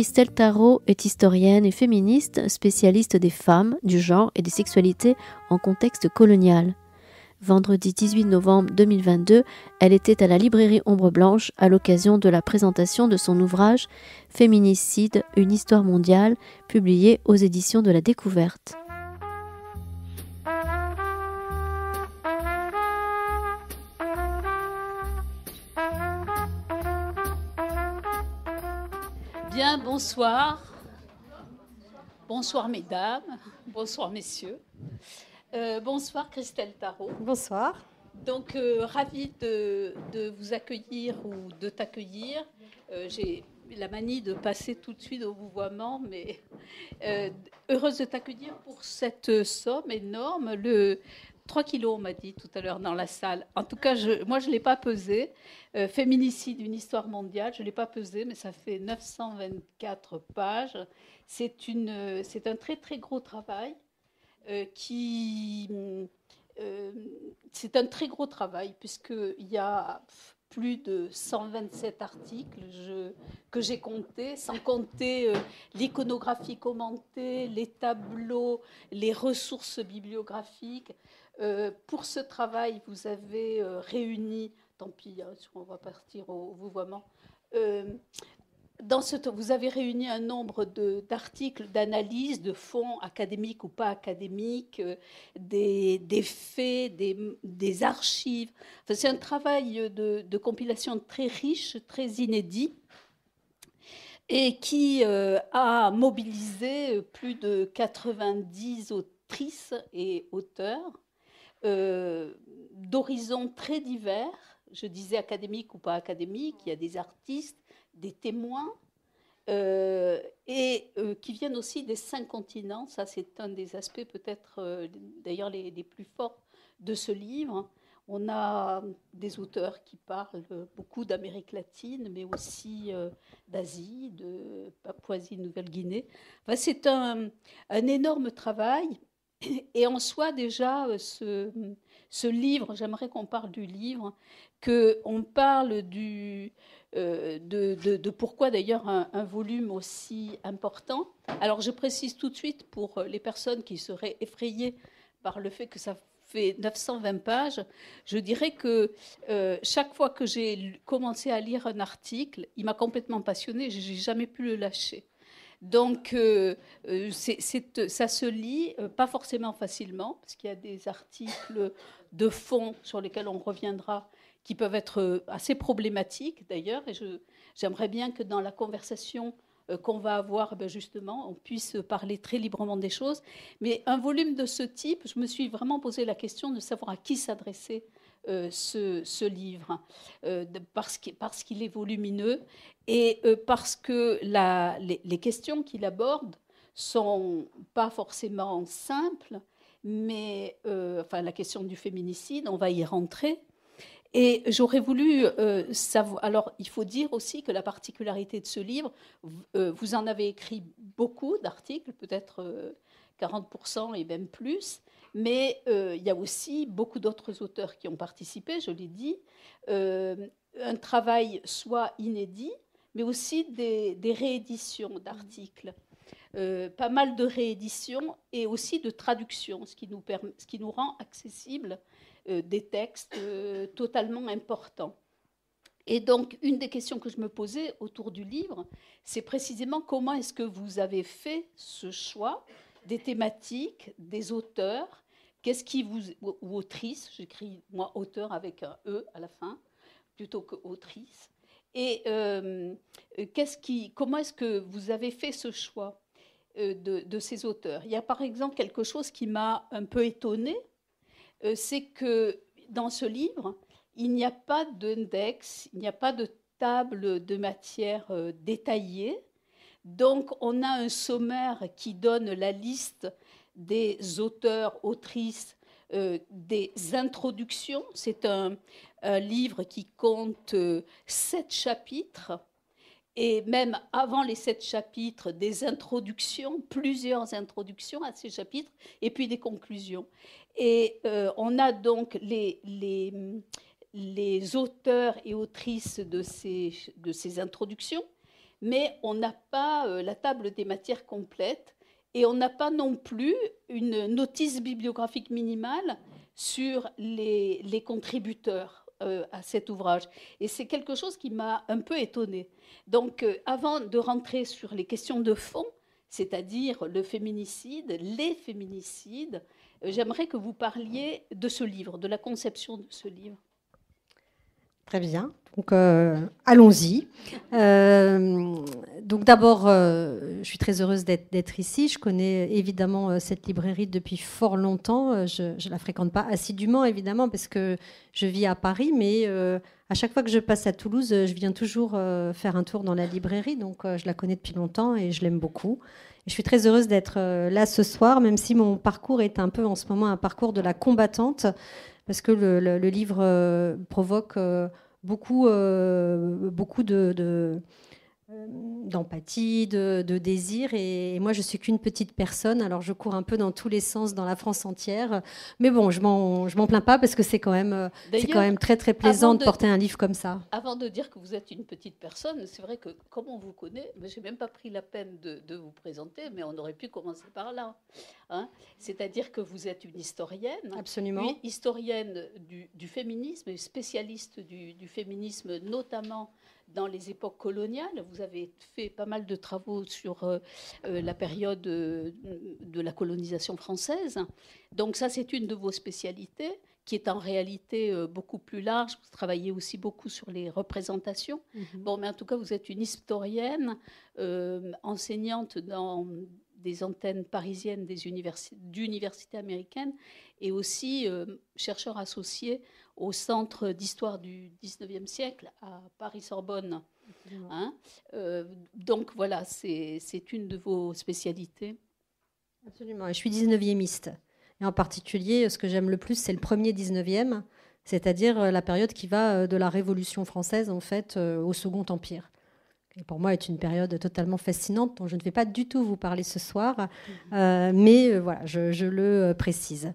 Christelle Tarot est historienne et féministe, spécialiste des femmes, du genre et des sexualités en contexte colonial. Vendredi 18 novembre 2022, elle était à la librairie Ombre Blanche à l'occasion de la présentation de son ouvrage Féminicide, une histoire mondiale, publié aux éditions de la découverte. bonsoir. Bonsoir mesdames, bonsoir messieurs. Euh, bonsoir Christelle Tarot. Bonsoir. Donc euh, ravi de, vous accueillir ou de t'accueillir. Euh, j'ai la manie de passer tout de suite au bouvoiement mais heureuse de t'accueillir pour cette somme énorme, le, 3 kilos, on m'a dit tout à l'heure dans la salle. En tout cas, je, moi, je ne l'ai pas pesé. Euh, féminicide, une histoire mondiale, je ne l'ai pas pesé, mais ça fait 924 pages. Euh, c'est un très, très gros travail euh, qui. c'est un très gros travail, puisqu'il y a plus de 127 articles que j'ai comptés, sans compter l'iconographie commentée, les tableaux, les ressources bibliographiques. Euh, pour ce travail, vous avez euh, réuni, tant pis, hein, on va partir au, vouvoiement, euh, dans ce, vous avez réuni un nombre d'articles, d'analyses, de fonds académiques ou pas académiques, des, faits, des, archives. C'est un travail de, compilation très riche, très inédit et qui a mobilisé plus de 90 autrices et auteurs euh, d'horizons très divers. Je disais académiques ou pas académiques, il y a des artistes, des témoins, euh, et euh, qui viennent aussi des cinq continents. Ça, c'est un des aspects peut-être d'ailleurs les, plus forts de ce livre. On a des auteurs qui parlent beaucoup d'Amérique latine, mais aussi d'Asie, de Papouasie-Nouvelle-Guinée. c'est un énorme travail et en soi, déjà, euh, ce, livre, j'aimerais qu'on parle du livre, qu'on parle euh, de, pourquoi d'ailleurs un, volume aussi important. Alors je précise tout de suite pour les personnes qui seraient effrayées par le fait que ça fait 920 pages, je dirais que euh, chaque fois que j'ai commencé à lire un article, il m'a complètement passionné, je n'ai jamais pu le lâcher. Donc, euh, euh, euh, ça se lit pas forcément facilement, parce qu'il y a des articles de fond sur lesquels on reviendra qui peuvent être assez problématiques d'ailleurs. Et j'aimerais bien que dans la conversation qu'on va avoir, eh ben, justement, on puisse parler très librement des choses. Mais un volume de ce type, je me suis vraiment posé la question de savoir à qui s'adresser euh, ce, livre, euh, parce qu'il est volumineux et euh, parce que les, questions qu'il aborde sont pas forcément simples, mais enfin la question du féminicide, on va y rentrer. Et j'aurais voulu savoir. Alors, il faut dire aussi que la particularité de ce livre, vous en avez écrit beaucoup d'articles, peut-être 40% et même plus, mais euh, il y a aussi beaucoup d'autres auteurs qui ont participé, je l'ai dit, euh, un travail soit inédit, mais aussi des, rééditions d'articles. Euh, pas mal de rééditions et aussi de traductions, ce qui nous, rend accessibles des textes totalement importants. Et donc, une des questions que je me posais autour du livre, c'est précisément comment est-ce que vous avez fait ce choix des thématiques, des auteurs. Qu'est-ce qui vous ou, autrice J'écris moi auteur avec un e à la fin plutôt que autrice. Et euh, qui, comment est-ce que vous avez fait ce choix euh, de, ces auteurs Il y a par exemple quelque chose qui m'a un peu étonnée, euh, c'est que dans ce livre, il n'y a pas d'index, il n'y a pas de table de matière détaillée. Donc on a un sommaire qui donne la liste des auteurs, autrices, euh, des introductions. C'est un, livre qui compte euh, sept chapitres et même avant les sept chapitres, des introductions, plusieurs introductions à ces chapitres, et puis des conclusions. Et euh, on a donc les, auteurs et autrices de ces introductions, mais on n'a pas euh, la table des matières complète et on n'a pas non plus une notice bibliographique minimale sur les, contributeurs euh, à cet ouvrage. Et c'est quelque chose qui m'a un peu étonnée. Donc euh, avant de rentrer sur les questions de fond, c'est-à-dire le féminicide, les féminicides, j'aimerais que vous parliez de ce livre, de la conception de ce livre. Très bien. Donc euh, allons-y. Euh, donc d'abord, euh, je suis très heureuse d'être ici. Je connais évidemment cette librairie depuis fort longtemps. Je ne la fréquente pas assidûment, évidemment, parce que je vis à Paris, mais à chaque fois que je passe à Toulouse, je viens toujours faire un tour dans la librairie. Donc je la connais depuis longtemps et je l'aime beaucoup. je suis très heureuse d'être là ce soir, même si mon parcours est un peu en ce moment un parcours de la combattante parce que le, livre euh, provoque euh, beaucoup, euh, beaucoup de euh, d'empathie, de, désir. Et, moi, je suis qu'une petite personne, alors je cours un peu dans tous les sens, dans la France entière. Mais bon, je m'en, m'en plains pas parce que c'est quand même, euh, quand même très très plaisant de, porter un livre comme ça. Avant de dire que vous êtes une petite personne, c'est vrai que comme on vous connaît, mais j'ai même pas pris la peine de, vous présenter, mais on aurait pu commencer par là. Hein. C'est-à-dire que vous êtes une historienne, absolument, historienne du, féminisme, spécialiste du féminisme, notamment dans les époques coloniales. Vous avez fait pas mal de travaux sur euh, euh, la période euh, de, la colonisation française. Donc ça, c'est une de vos spécialités qui est en réalité beaucoup plus large. Vous travaillez aussi beaucoup sur les représentations. Mm-hmm. Bon, mais en tout cas, vous êtes une historienne, enseignante dans des antennes parisiennes des universités, d'universités américaines et aussi chercheur associé au Centre d'histoire du 19e siècle à Paris-Sorbonne. Hein. Euh, donc voilà, c'est une de vos spécialités. Absolument, je suis 19e. Et en particulier, ce que j'aime le plus, c'est le premier 19e, c'est-à-dire euh, la période qui va euh, de la Révolution française en fait au Second Empire. pour moi, est une période totalement fascinante dont je ne vais pas du tout vous parler ce soir, mmh. mais voilà, je, je le précise.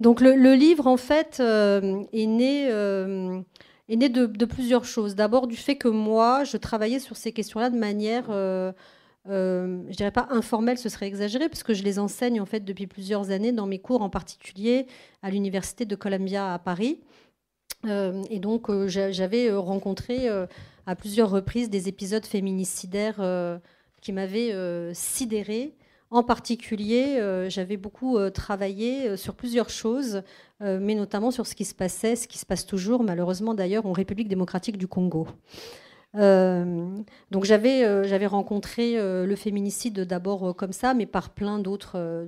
Donc le, livre, en fait, euh, est né, euh, de, plusieurs choses. D'abord du fait que moi, je travaillais sur ces questions-là de manière, euh, je dirais pas informelle, ce serait exagéré, parce que je les enseigne en fait depuis plusieurs années dans mes cours, en particulier à l'université de Columbia à Paris. et donc j'avais rencontré à plusieurs reprises des épisodes féminicidaires qui m'avaient sidérée en particulier, euh, j'avais beaucoup euh, travaillé euh, sur plusieurs choses, mais notamment sur ce qui se passait, ce qui se passe toujours, malheureusement d'ailleurs, en République démocratique du Congo. donc j'avais rencontré le féminicide d'abord comme ça, mais par plein d'autres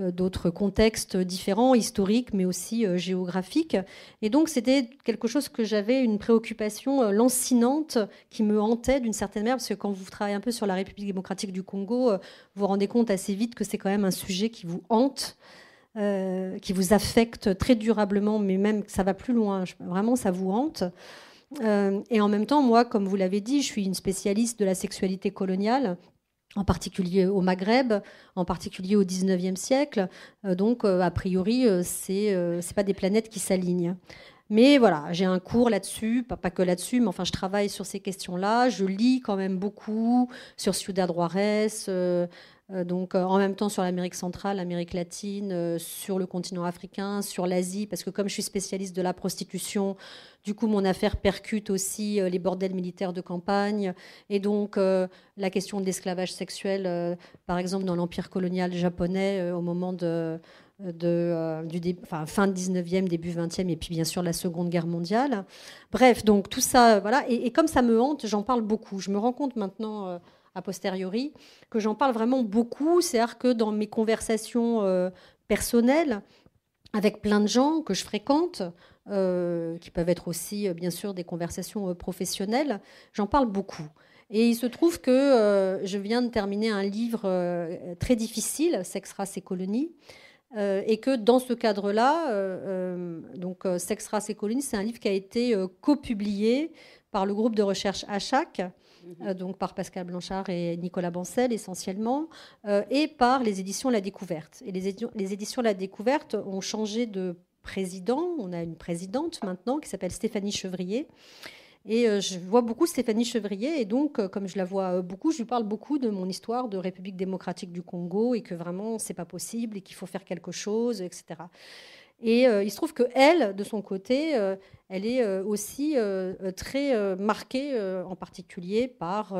euh, d'autres contextes différents, historiques, mais aussi euh, géographiques. Et donc, c'était quelque chose que j'avais une préoccupation euh, lancinante qui me hantait d'une certaine manière, parce que quand vous travaillez un peu sur la République démocratique du Congo, vous vous rendez compte assez vite que c'est quand même un sujet qui vous hante. qui vous affecte très durablement, mais même ça va plus loin. Vraiment, ça vous hante. et en même temps, moi, comme vous l'avez dit, je suis une spécialiste de la sexualité coloniale en particulier au Maghreb, en particulier au XIXe siècle. Euh, donc, euh, a priori, euh, ce n'est pas des planètes qui s'alignent. Mais voilà, j'ai un cours là-dessus, pas, que là-dessus, mais enfin, je travaille sur ces questions-là. Je lis quand même beaucoup sur Ciudad Juarez, euh, donc euh, en même temps sur l'Amérique centrale, l'Amérique latine, euh, sur le continent africain, sur l'Asie, parce que comme je suis spécialiste de la prostitution, du coup mon affaire percute aussi les bordels militaires de campagne, et donc la question de l'esclavage sexuel, par exemple dans l'empire colonial japonais au moment de, fin 19e, début 20e, et puis bien sûr la Seconde Guerre mondiale. Bref, donc tout ça, voilà, et comme ça me hante, j'en parle beaucoup. Je me rends compte maintenant a posteriori, que j'en parle vraiment beaucoup. C'est-à-dire que dans mes conversations euh, personnelles, avec plein de gens que je fréquente, euh, qui peuvent être aussi, euh, bien sûr, des conversations professionnelles, j'en parle beaucoup. Et il se trouve que je viens de terminer un livre très difficile, Sex, race et colonies, et que dans ce cadre-là, donc sex race et colonies, c'est un livre qui a été copublié par le groupe de recherche ACHAC, euh, donc par Pascal Blanchard et Nicolas Bancel essentiellement, euh, et par les éditions La Découverte. Et les, éditions, La Découverte ont changé de président. On a une présidente maintenant qui s'appelle Stéphanie Chevrier. Et euh, je vois beaucoup Stéphanie Chevrier, et donc, comme je la vois beaucoup, je lui parle beaucoup de mon histoire de République démocratique du Congo, et que vraiment, ce c'est pas possible, et qu'il faut faire quelque chose, etc. Et euh, il se trouve que de son côté, euh, elle est euh, aussi très marquée, en particulier par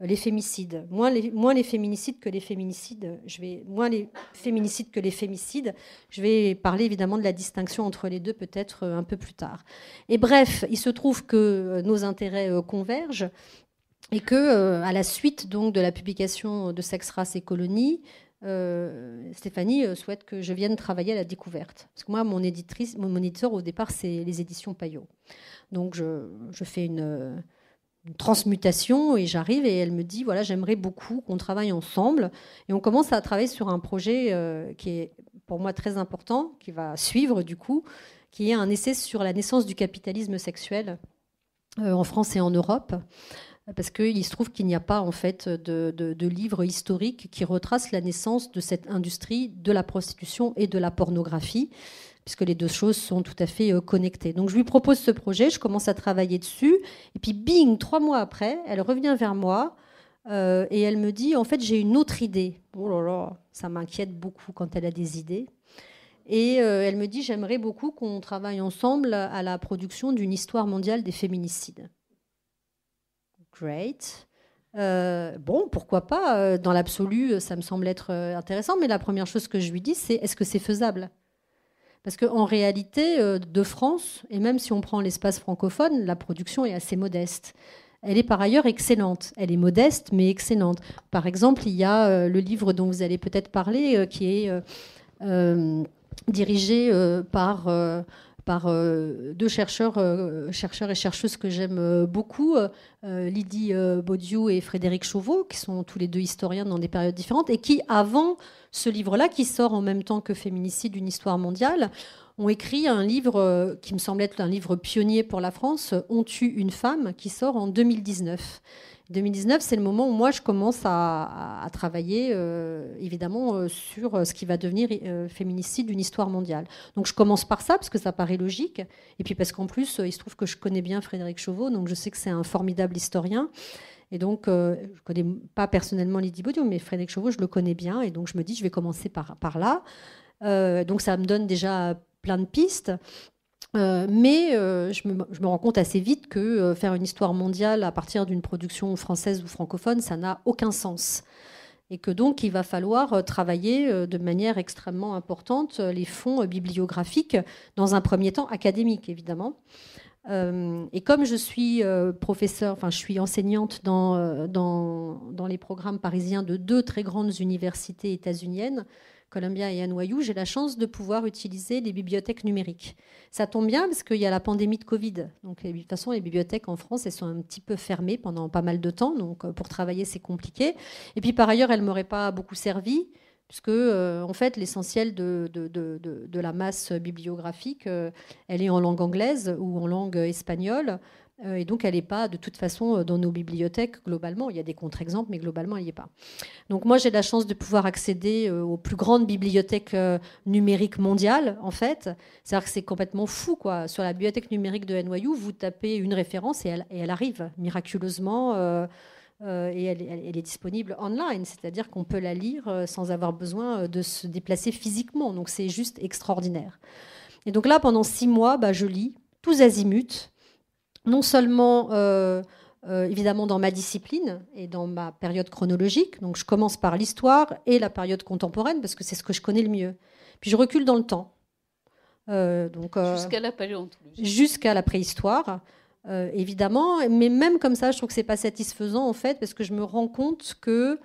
les fémicides. Moins les, féminicides que les féminicides. Je vais moins les féminicides que les fémicides. Je vais parler évidemment de la distinction entre les deux peut-être un peu plus tard. Et bref, il se trouve que nos intérêts convergent et que, à la suite donc de la publication de Sex, Race et Colonies, euh, Stéphanie euh, souhaite que je vienne travailler à la découverte. Parce que moi, mon, éditrice, mon, moniteur au départ, c'est les éditions Payot. Donc, je, fais euh, une, transmutation et j'arrive et elle me dit voilà, j'aimerais beaucoup qu'on travaille ensemble. Et on commence à travailler sur un projet qui est pour moi très important, qui va suivre du coup, qui est un essai sur la naissance du capitalisme sexuel en France et en Europe parce qu'il se trouve qu'il n'y a pas en fait de, de, de, livre historique qui retrace la naissance de cette industrie de la prostitution et de la pornographie, puisque les deux choses sont tout à fait euh, connectées. Donc je lui propose ce projet, je commence à travailler dessus, et puis bing, trois mois après, elle revient vers moi. Euh, et elle me dit, en fait, j'ai une autre idée. Oh là là, ça m'inquiète beaucoup quand elle a des idées. Et euh, elle me dit, j'aimerais beaucoup qu'on travaille ensemble à la production d'une histoire mondiale des féminicides. Great. Euh, bon, pourquoi pas euh, Dans l'absolu, euh, ça me semble être intéressant, mais la première chose que je lui dis, c'est est-ce que c'est faisable Parce qu'en réalité, de France, et même si on prend l'espace francophone, la production est assez modeste. Elle est par ailleurs excellente. Elle est modeste, mais excellente. Par exemple, il y a le livre dont vous allez peut-être parler, qui est dirigé par par euh, deux chercheurs, euh, chercheurs et chercheuses que j'aime euh, beaucoup, Lydie Baudieu et Frédéric Chauveau, qui sont tous les deux historiens dans des périodes différentes, et qui, avant ce livre-là, qui sort en même temps que Féminicide, une histoire mondiale, ont écrit un livre qui me semble être un livre pionnier pour la France, On tue une femme, qui sort en 2019. 2019, c'est le moment où moi, je commence à, travailler, euh, évidemment, euh, sur euh, ce qui va devenir féminicide d'une histoire mondiale. Donc, je commence par ça, parce que ça paraît logique, et puis parce qu'en plus, il se trouve que je connais bien Frédéric Chauveau, donc je sais que c'est un formidable historien. Et donc, je ne connais pas personnellement Lady Baudion, mais Frédéric Chauveau, je le connais bien. Et donc, je me dis, je vais commencer par, là. donc, ça me donne déjà plein de pistes. Euh, mais euh, je, me, rends compte assez vite que euh, faire une histoire mondiale à partir d'une production française ou francophone, ça n'a aucun sens. Et que donc, il va falloir travailler de manière extrêmement importante les fonds bibliographiques, dans un premier temps académique, évidemment. et comme je suis professeur, enfin, je suis enseignante dans, dans, dans les programmes parisiens de deux très grandes universités états-uniennes, Columbia et NYU, j'ai la chance de pouvoir utiliser les bibliothèques numériques. Ça tombe bien parce qu'il y a la pandémie de Covid. Donc, de toute façon, les bibliothèques en France, elles sont un petit peu fermées pendant pas mal de temps. Donc, euh, pour travailler, c'est compliqué. Et puis, par ailleurs, elles ne m'auraient pas beaucoup servi puisque euh, en fait l'essentiel de, la masse bibliographique, euh, elle est en langue anglaise ou en langue espagnole. Euh, et donc, elle n'est pas, de toute façon, euh, dans nos bibliothèques, globalement. Il y a des contre-exemples, mais globalement, elle n'y est pas. Donc, moi, j'ai la chance de pouvoir accéder euh, aux plus grandes bibliothèques numériques mondiales, en fait. C'est-à-dire que c'est complètement fou, quoi. Sur la bibliothèque numérique de NYU, vous tapez une référence et elle, arrive, miraculeusement. et elle, est disponible online, c'est-à-dire qu'on peut la lire sans avoir besoin de se déplacer physiquement. Donc, c'est juste extraordinaire. Et donc là, pendant six mois, bah, je lis tous azimuts non seulement euh, euh, évidemment dans ma discipline et dans ma période chronologique, donc je commence par l'histoire et la période contemporaine parce que c'est ce que je connais le mieux. Puis je recule dans le temps. Euh, donc, jusqu'à la préhistoire. évidemment, mais même comme ça, je trouve que ce n'est pas satisfaisant en fait, parce que je me rends compte que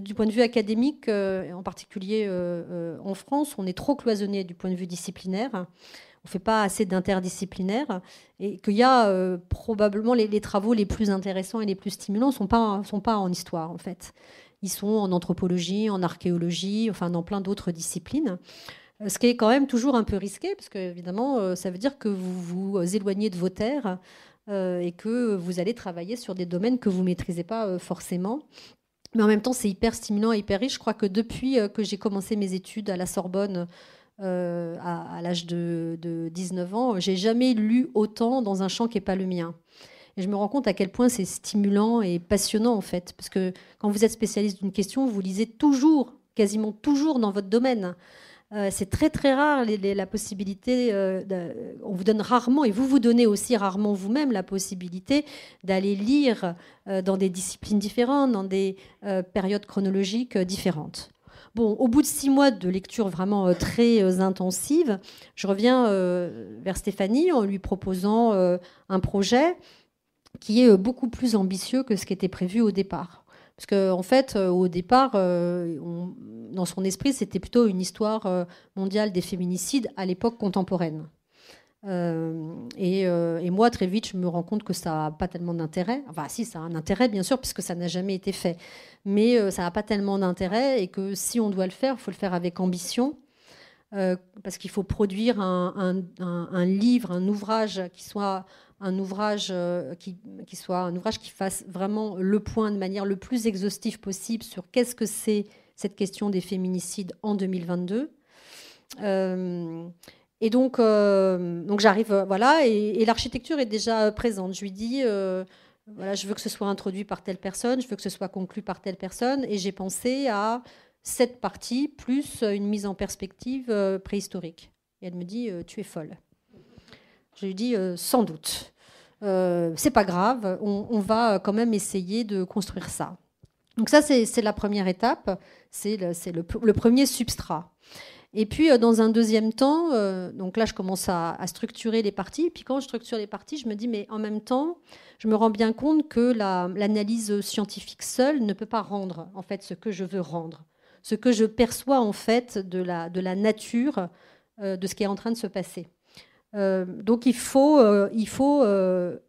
du point de vue académique, en particulier en France, on est trop cloisonné du point de vue disciplinaire fait pas assez d'interdisciplinaire et qu'il y a euh, probablement les, travaux les plus intéressants et les plus stimulants sont pas sont pas en histoire en fait. Ils sont en anthropologie, en archéologie, enfin dans plein d'autres disciplines. Euh, ce qui est quand même toujours un peu risqué, parce que évidemment, euh, ça veut dire que vous vous éloignez de vos terres et que vous allez travailler sur des domaines que vous maîtrisez pas forcément. Mais en même temps, c'est hyper stimulant et hyper riche. Je crois que depuis que j'ai commencé mes études à la Sorbonne, euh, à, l'âge de, 19 ans, j'ai jamais lu autant dans un champ qui n'est pas le mien. Et je me rends compte à quel point c'est stimulant et passionnant en fait, parce que quand vous êtes spécialiste d'une question, vous lisez toujours, quasiment toujours dans votre domaine. Euh, c'est très très rare la possibilité, euh, on vous donne rarement, et vous vous donnez aussi rarement vous-même la possibilité d'aller lire dans des disciplines différentes, dans des périodes chronologiques différentes au bout de six mois de lecture vraiment euh, très euh, intensive, je reviens euh, vers Stéphanie en lui proposant un projet qui est beaucoup plus ambitieux que ce qui était prévu au départ. Parce qu'en en fait, au départ, dans son esprit, c'était plutôt une histoire mondiale des féminicides à l'époque contemporaine. Euh, euh, et, moi, très vite, je me rends compte que ça n'a pas tellement d'intérêt. Enfin, si, ça a un intérêt, bien sûr, puisque ça n'a jamais été fait. Mais euh, ça n'a pas tellement d'intérêt et que si on doit le faire, il faut le faire avec ambition. parce qu'il faut produire un, livre, un ouvrage qui soit un ouvrage qui, qui, soit un ouvrage qui fasse vraiment le point de manière le plus exhaustive possible sur qu'est-ce que c'est cette question des féminicides en 2022. Euh, et donc, euh, donc j'arrive, euh, voilà, et, l'architecture est déjà euh, présente. Je lui dis, voilà, je veux que ce soit introduit par telle personne, je veux que ce soit conclu par telle personne, et j'ai pensé à cette partie plus une mise en perspective préhistorique. Et elle me dit, tu es folle. Je lui dis, sans doute. c'est pas grave, on, va quand même essayer de construire ça. Donc ça, c'est la première étape, c'est le, premier substrat. Et puis, euh, dans un deuxième temps, euh, donc là, je commence à, structurer les parties. Et puis, quand je structure les parties, je me dis, mais en même temps, je me rends bien compte que l'analyse scientifique seule ne peut pas rendre, en fait, ce que je veux rendre, ce que je perçois, en fait, de la, de la nature euh, de ce qui est en train de se passer. donc il faut, il faut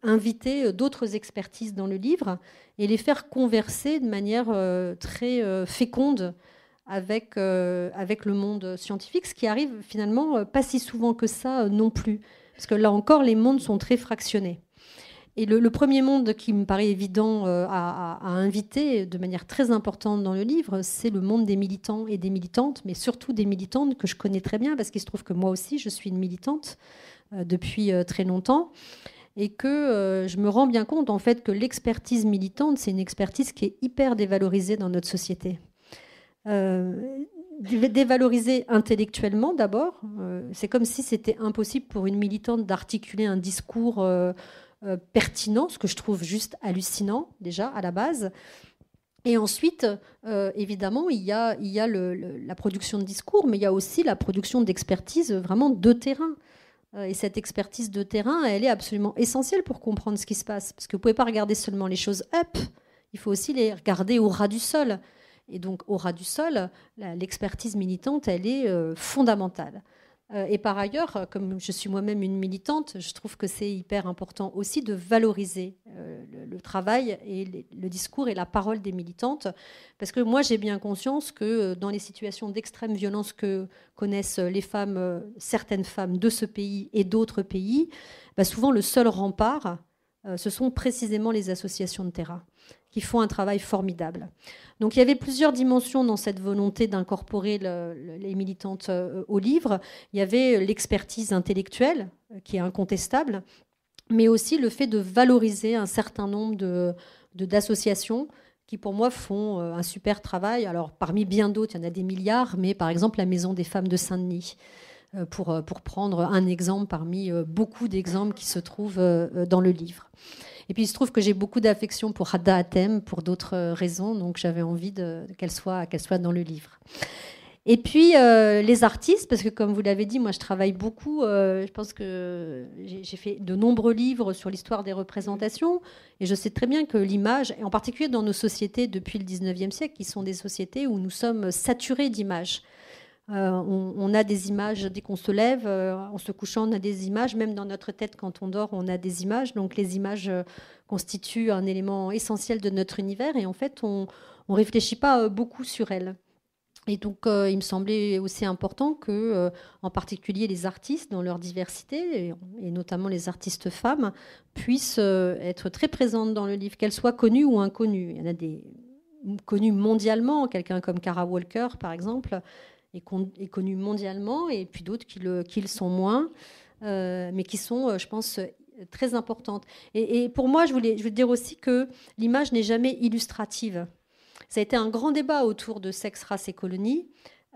inviter d'autres expertises dans le livre et les faire converser de manière très féconde avec, euh, avec le monde scientifique, ce qui arrive finalement euh, pas si souvent que ça euh, non plus. Parce que là encore, les mondes sont très fractionnés. Et le, premier monde qui me paraît évident à, inviter de manière très importante dans le livre, c'est le monde des militants et des militantes, mais surtout des militantes que je connais très bien, parce qu'il se trouve que moi aussi, je suis une militante depuis très longtemps et que je me rends bien compte en fait que l'expertise militante, c'est une expertise qui est hyper dévalorisée dans notre société euh, dévaloriser intellectuellement d'abord. Euh, c'est comme si c'était impossible pour une militante d'articuler un discours euh, euh, pertinent, ce que je trouve juste hallucinant déjà à la base. Et ensuite, évidemment, il y a, il y a la production de discours, mais il y a aussi la production d'expertise vraiment de terrain. et cette expertise de terrain, elle est absolument essentielle pour comprendre ce qui se passe. Parce que vous ne pouvez pas regarder seulement les choses up, il faut aussi les regarder au ras du sol et donc au ras du sol, l'expertise militante, elle est euh, fondamentale. Euh, et par ailleurs, comme je suis moi-même une militante, je trouve que c'est hyper important aussi de valoriser euh, le, travail et le discours et la parole des militantes, parce que moi j'ai bien conscience que dans les situations d'extrême violence que connaissent les femmes, certaines femmes de ce pays et d'autres pays, bah, souvent le seul rempart, ce sont précisément les associations de terrain qui font un travail formidable. Donc il y avait plusieurs dimensions dans cette volonté d'incorporer les militantes euh, au livre. Il y avait euh, l'expertise intellectuelle, euh, qui est incontestable, mais aussi le fait de valoriser un certain nombre de, d'associations qui pour moi font un super travail. Alors parmi bien d'autres, il y en a des milliards, mais par exemple la Maison des femmes de Saint-Denis, pour, pour prendre un exemple parmi beaucoup d'exemples qui se trouvent dans le livre. Et puis il se trouve que j'ai beaucoup d'affection pour Hadda Atem pour d'autres euh, raisons, donc j'avais envie qu'elle soit, qu'elle soit dans le livre. Et puis euh, les artistes, parce que comme vous l'avez dit, moi je travaille beaucoup, euh, je pense que j'ai fait de nombreux livres sur l'histoire des représentations, et je sais très bien que l'image, en particulier dans nos sociétés depuis le 19e siècle, qui sont des sociétés où nous sommes saturés d'images, euh, on, a des images dès qu'on se lève, euh, en se couchant, on a des images, même dans notre tête quand on dort, on a des images. Donc les images euh, constituent un élément essentiel de notre univers et en fait, on ne réfléchit pas beaucoup sur elles. Et donc, il me semblait aussi important que, en particulier, les artistes, dans leur diversité, et, notamment les artistes femmes, puissent être très présentes dans le livre, qu'elles soient connues ou inconnues. Il y en a des connues mondialement, quelqu'un comme Kara Walker, par exemple, et connues mondialement, et puis d'autres qui le, sont moins, euh, mais qui sont, euh, je pense, euh, très importantes. Et, pour moi, je voulais, je voulais dire aussi que l'image n'est jamais illustrative. Ça a été un grand débat autour de sexe, race et colonie.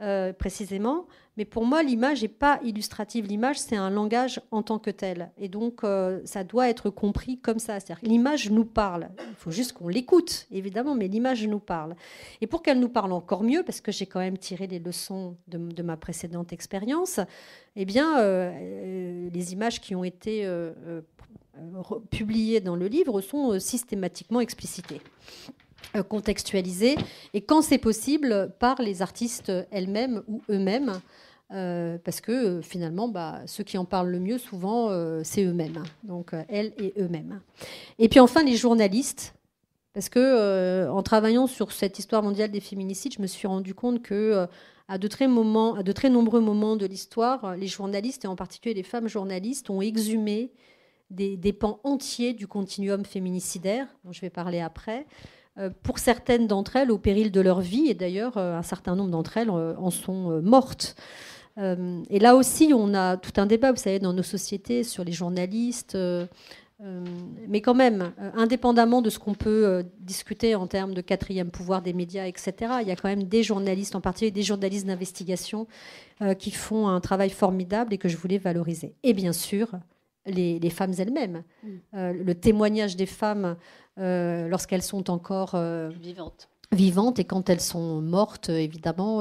Euh, précisément, mais pour moi, l'image n'est pas illustrative. L'image, c'est un langage en tant que tel. Et donc, euh, ça doit être compris comme ça. C'est-à-dire l'image nous parle. Il faut juste qu'on l'écoute, évidemment, mais l'image nous parle. Et pour qu'elle nous parle encore mieux, parce que j'ai quand même tiré des leçons de, ma précédente expérience, eh bien, euh, les images qui ont été publiées dans le livre sont systématiquement explicitées. Euh, contextualisées, et quand c'est possible, par les artistes elles-mêmes ou eux-mêmes. Euh, parce que euh, finalement, bah, ceux qui en parlent le mieux, souvent, c'est eux-mêmes. Hein. Donc, elles et eux-mêmes. Et puis enfin, les journalistes. Parce que, en travaillant sur cette histoire mondiale des féminicides, je me suis rendu compte que, à, de très moments, à de très nombreux moments de l'histoire, les journalistes, et en particulier les femmes journalistes, ont exhumé des, des pans entiers du continuum féminicidaire, dont je vais parler après, euh, pour certaines d'entre elles au péril de leur vie, et d'ailleurs euh, un certain nombre d'entre elles euh, en sont mortes. Et là aussi, on a tout un débat, vous savez, dans nos sociétés sur les journalistes, mais quand même, indépendamment de ce qu'on peut discuter en termes de quatrième pouvoir des médias, etc., il y a quand même des journalistes, en particulier des journalistes d'investigation, qui font un travail formidable et que je voulais valoriser. Et bien sûr, les, femmes elles-mêmes. Mm. Euh, le témoignage des femmes euh, lorsqu'elles sont encore euh, vivantes. et quand elles sont mortes, évidemment,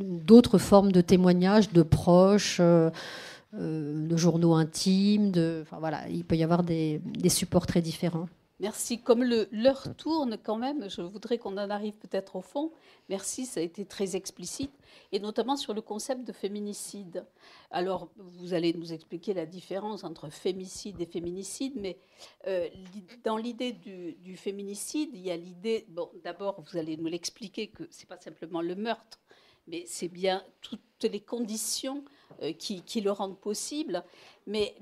d'autres formes de témoignages de proches, de journaux intimes, de, voilà, il peut y avoir des supports très différents. Merci. Comme l'heure tourne quand même, je voudrais qu'on en arrive peut-être au fond. Merci, ça a été très explicite, et notamment sur le concept de féminicide. Alors, vous allez nous expliquer la différence entre féminicide et féminicide, mais euh, dans l'idée du, du, féminicide, il y a l'idée, bon, d'abord, vous allez nous l'expliquer, que ce n'est pas simplement le meurtre, mais c'est bien toutes les conditions euh, qui, le rendent possible. Mais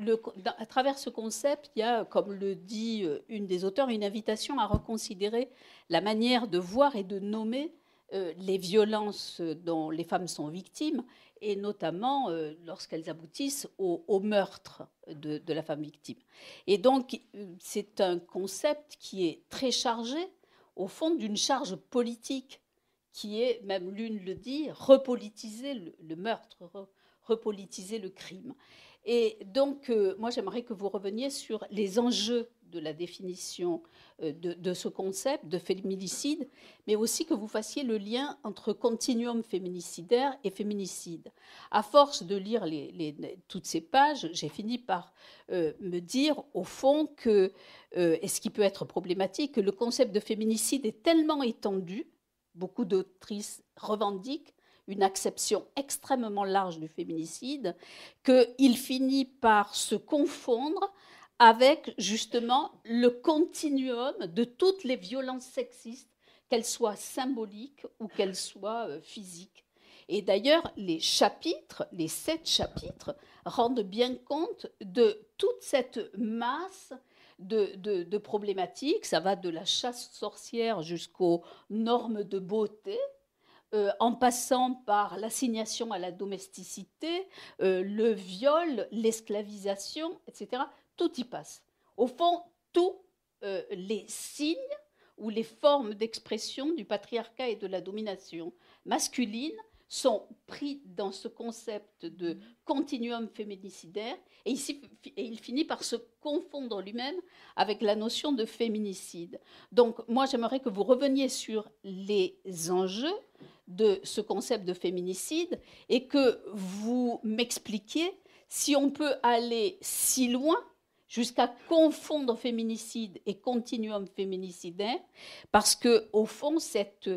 à travers ce concept, il y a, comme le dit euh, une des auteurs, une invitation à reconsidérer la manière de voir et de nommer euh, les violences dont les femmes sont victimes, et notamment lorsqu'elles aboutissent au, meurtre de, la femme victime. Et donc, c'est un concept qui est très chargé, au fond, d'une charge politique qui est, même l'une le dit, repolitiser le meurtre, repolitiser le crime. Et donc, euh, moi, j'aimerais que vous reveniez sur les enjeux de la définition euh, de, ce concept de féminicide, mais aussi que vous fassiez le lien entre continuum féminicidaire et féminicide. À force de lire toutes ces pages, j'ai fini par euh, me dire, au fond, que, et ce qui peut être problématique, que le concept de féminicide est tellement étendu, beaucoup d'autrices revendiquent, une acception extrêmement large du féminicide, qu'il finit par se confondre avec justement le continuum de toutes les violences sexistes, qu'elles soient symboliques ou qu'elles soient euh, physiques. Et d'ailleurs, les chapitres, les sept chapitres, rendent bien compte de toute cette masse de, de problématiques. Ça va de la chasse sorcière jusqu'aux normes de beauté, euh, en passant par l'assignation à la domesticité, euh, le viol, l'esclavisation, etc. Tout y passe. Au fond, tous euh, les signes ou les formes d'expression du patriarcat et de la domination masculine sont pris dans ce concept de continuum féminicidaire et il finit par se confondre lui-même avec la notion de féminicide. Donc moi j'aimerais que vous reveniez sur les enjeux de ce concept de féminicide et que vous m'expliquiez si on peut aller si loin jusqu'à confondre féminicide et continuum féminicidaire, parce que au fond, cette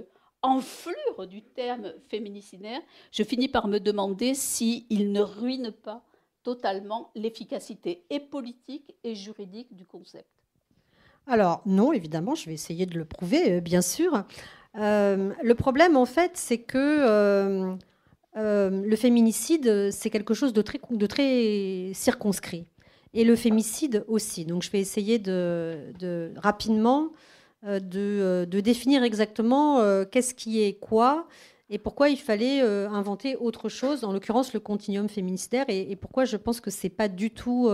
enflure du terme féminicidaire, je finis par me demander s'il il ne ruine pas totalement l'efficacité et politique et juridique du concept. Alors non, évidemment, je vais essayer de le prouver, euh, bien sûr. Euh, le problème, en fait, c'est que euh, euh, le féminicide, c'est quelque chose de très, de très circonscrit. Et le fémicide aussi. Donc je vais essayer de, rapidement de, définir exactement qu'est-ce qui est quoi et pourquoi il fallait inventer autre chose, en l'occurrence le continuum féministère, et, pourquoi je pense que ce n'est pas du tout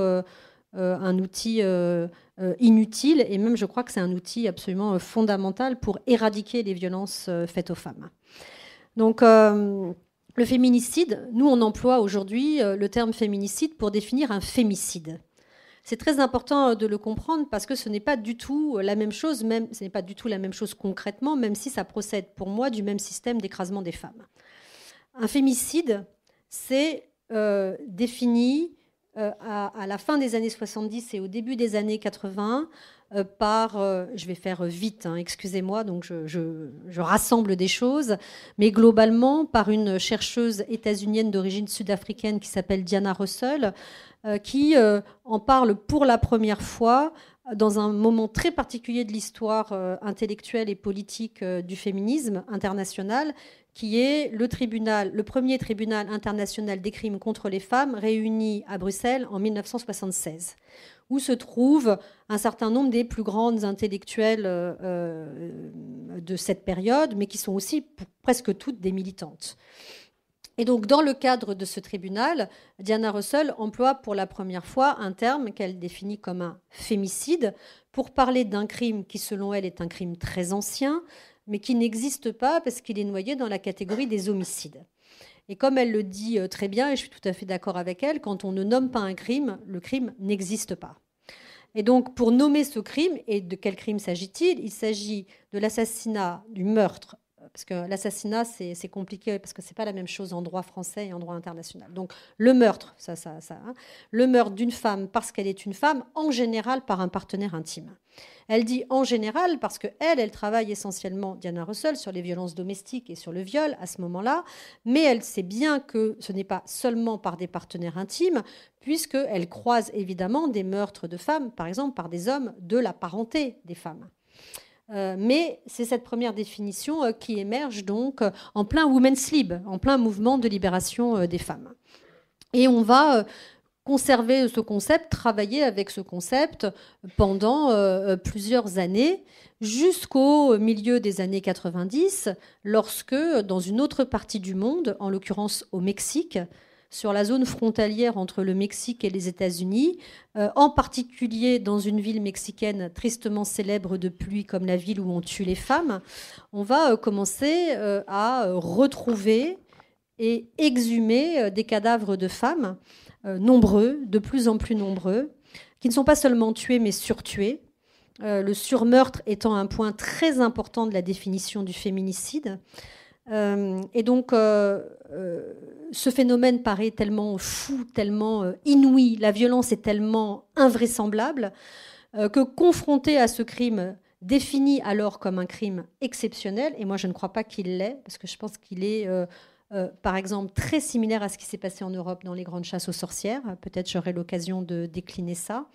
euh, un outil euh, euh, inutile et même je crois que c'est un outil absolument fondamental pour éradiquer les violences faites aux femmes. Donc le féminicide, nous on emploie aujourd'hui le terme féminicide pour définir un fémicide. C'est très important de le comprendre parce que ce n'est pas du tout la même chose, même ce n'est pas du tout la même chose concrètement, même si ça procède pour moi du même système d'écrasement des femmes. Un fémicide, c'est défini euh, à, la fin des années 70 et au début des années 80 euh, par, euh, je vais faire vite, hein, excusez-moi, donc je, rassemble des choses, mais globalement par une chercheuse états-unienne d'origine sud-africaine qui s'appelle Diana Russell, qui en parle pour la première fois dans un moment très particulier de l'histoire intellectuelle et politique du féminisme international, qui est le, tribunal, le premier tribunal international des crimes contre les femmes réuni à Bruxelles en 1976, où se trouvent un certain nombre des plus grandes intellectuelles euh, euh, de cette période, mais qui sont aussi presque toutes des militantes. Et donc, dans le cadre de ce tribunal, Diana Russell emploie pour la première fois un terme qu'elle définit comme un fémicide pour parler d'un crime qui, selon elle, est un crime très ancien, mais qui n'existe pas parce qu'il est noyé dans la catégorie des homicides. Et comme elle le dit euh, très bien, et je suis tout à fait d'accord avec elle, quand on ne nomme pas un crime, le crime n'existe pas. Et donc, pour nommer ce crime, et de quel crime s'agit-il Il, s'agit de l'assassinat, du meurtre parce que l'assassinat, c'est compliqué, parce que ce n'est pas la même chose en droit français et en droit international. Donc, le meurtre, ça, ça, ça. Hein. le meurtre d'une femme parce qu'elle est une femme, en général par un partenaire intime. Elle dit en général parce qu'elle, elle travaille essentiellement, Diana Russell, sur les violences domestiques et sur le viol à ce moment-là, mais elle sait bien que ce n'est pas seulement par des partenaires intimes, puisqu'elle croise évidemment des meurtres de femmes, par exemple par des hommes de la parenté des femmes. Euh, mais c'est cette première définition euh, qui émerge donc euh, en plein Women's Lib, en plein mouvement de libération des femmes. Et on va conserver ce concept, travailler avec ce concept pendant plusieurs années, jusqu'au milieu des années 90, lorsque, dans une autre partie du monde, en l'occurrence au Mexique, sur la zone frontalière entre le Mexique et les États-Unis, euh, en particulier dans une ville mexicaine tristement célèbre de pluie comme la ville où on tue les femmes, on va euh, commencer euh, à retrouver et exhumer des cadavres de femmes, nombreux, de plus en plus nombreux, qui ne sont pas seulement tués mais surtués. le surmeurtre étant un point très important de la définition du féminicide. Euh, et donc, euh, euh, ce phénomène paraît tellement fou, tellement inouï, la violence est tellement invraisemblable que confronté à ce crime défini alors comme un crime exceptionnel, et moi je ne crois pas qu'il l'est, parce que je pense qu'il est, par exemple, très similaire à ce qui s'est passé en Europe dans les grandes chasses aux sorcières, peut-être j'aurai l'occasion de décliner ça,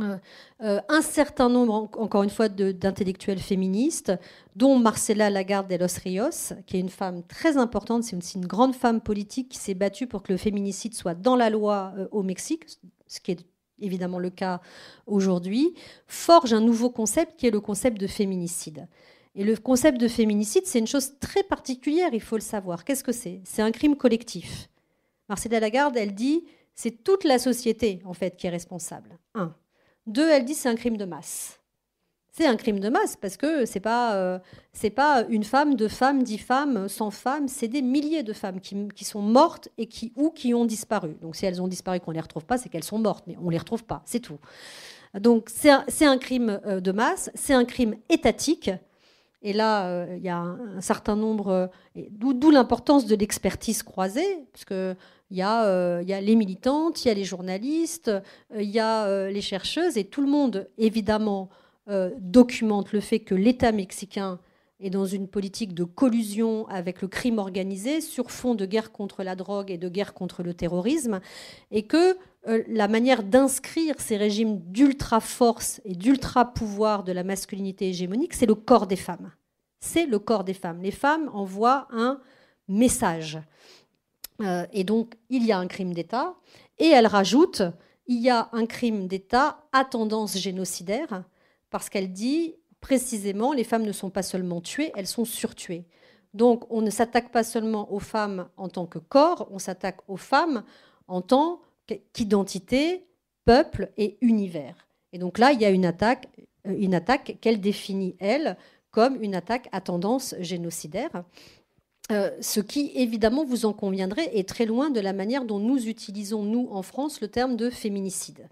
euh, euh, un certain nombre, encore une fois, d'intellectuels féministes, dont Marcela Lagarde de los Rios, qui est une femme très importante, c'est aussi une grande femme politique qui s'est battue pour que le féminicide soit dans la loi euh, au Mexique, ce qui est évidemment le cas aujourd'hui, forge un nouveau concept qui est le concept de féminicide. Et le concept de féminicide, c'est une chose très particulière, il faut le savoir. Qu'est-ce que c'est C'est un crime collectif. Marcela Lagarde, elle dit, c'est toute la société en fait qui est responsable. Un. Deux, elle dit c'est un crime de masse. C'est un crime de masse parce que c'est pas euh, c'est pas une femme, deux femmes, dix femmes, cent femmes, c'est des milliers de femmes qui, sont mortes et qui ou qui ont disparu. Donc si elles ont disparu qu'on les retrouve pas, c'est qu'elles sont mortes, mais on les retrouve pas, c'est tout. Donc c'est un, crime euh, de masse, c'est un crime étatique. Et là, euh, il y a un, certain nombre, d'où l'importance de l'expertise croisée, parce que euh, il y, a, les militantes, il y a les journalistes, euh, il y a euh, les chercheuses, et tout le monde, évidemment, documente le fait que l'État mexicain est dans une politique de collusion avec le crime organisé sur fond de guerre contre la drogue et de guerre contre le terrorisme, et que la manière d'inscrire ces régimes d'ultra-force et d'ultra-pouvoir de la masculinité hégémonique, c'est le corps des femmes. C'est le corps des femmes. Les femmes envoient un message. Euh, et donc, il y a un crime d'État. Et elle rajoute, il y a un crime d'État à tendance génocidaire, parce qu'elle dit précisément, les femmes ne sont pas seulement tuées, elles sont surtuées. Donc, on ne s'attaque pas seulement aux femmes en tant que corps, on s'attaque aux femmes en tant qu'identité, peuple et univers. Et donc là, il y a une attaque euh, qu'elle définit, elle, comme une attaque à tendance génocidaire. Euh, ce qui, évidemment, vous en conviendrez, est très loin de la manière dont nous utilisons, nous, en France, le terme de féminicide.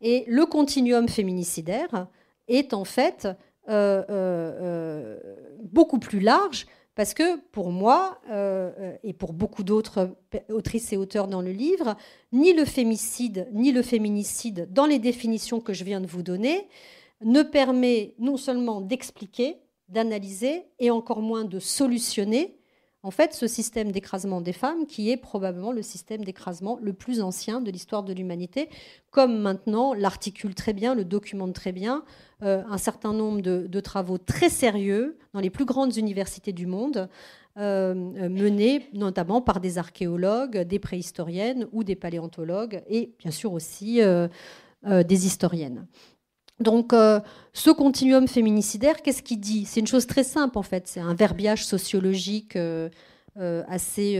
Et le continuum féminicidaire est en fait euh, euh, beaucoup plus large parce que pour moi et pour beaucoup d'autres autrices et auteurs dans le livre, ni le fémicide ni le féminicide, dans les définitions que je viens de vous donner, ne permet non seulement d'expliquer, d'analyser et encore moins de solutionner en fait ce système d'écrasement des femmes qui est probablement le système d'écrasement le plus ancien de l'histoire de l'humanité, comme maintenant l'articule très bien, le documente très bien euh, un certain nombre de, travaux très sérieux dans les plus grandes universités du monde, euh, menés notamment par des archéologues, des préhistoriennes ou des paléontologues, et bien sûr aussi euh, des historiennes. Donc, euh, ce continuum féminicidaire, qu'est-ce qu'il dit C'est une chose très simple, en fait. C'est un verbiage sociologique euh, euh, assez,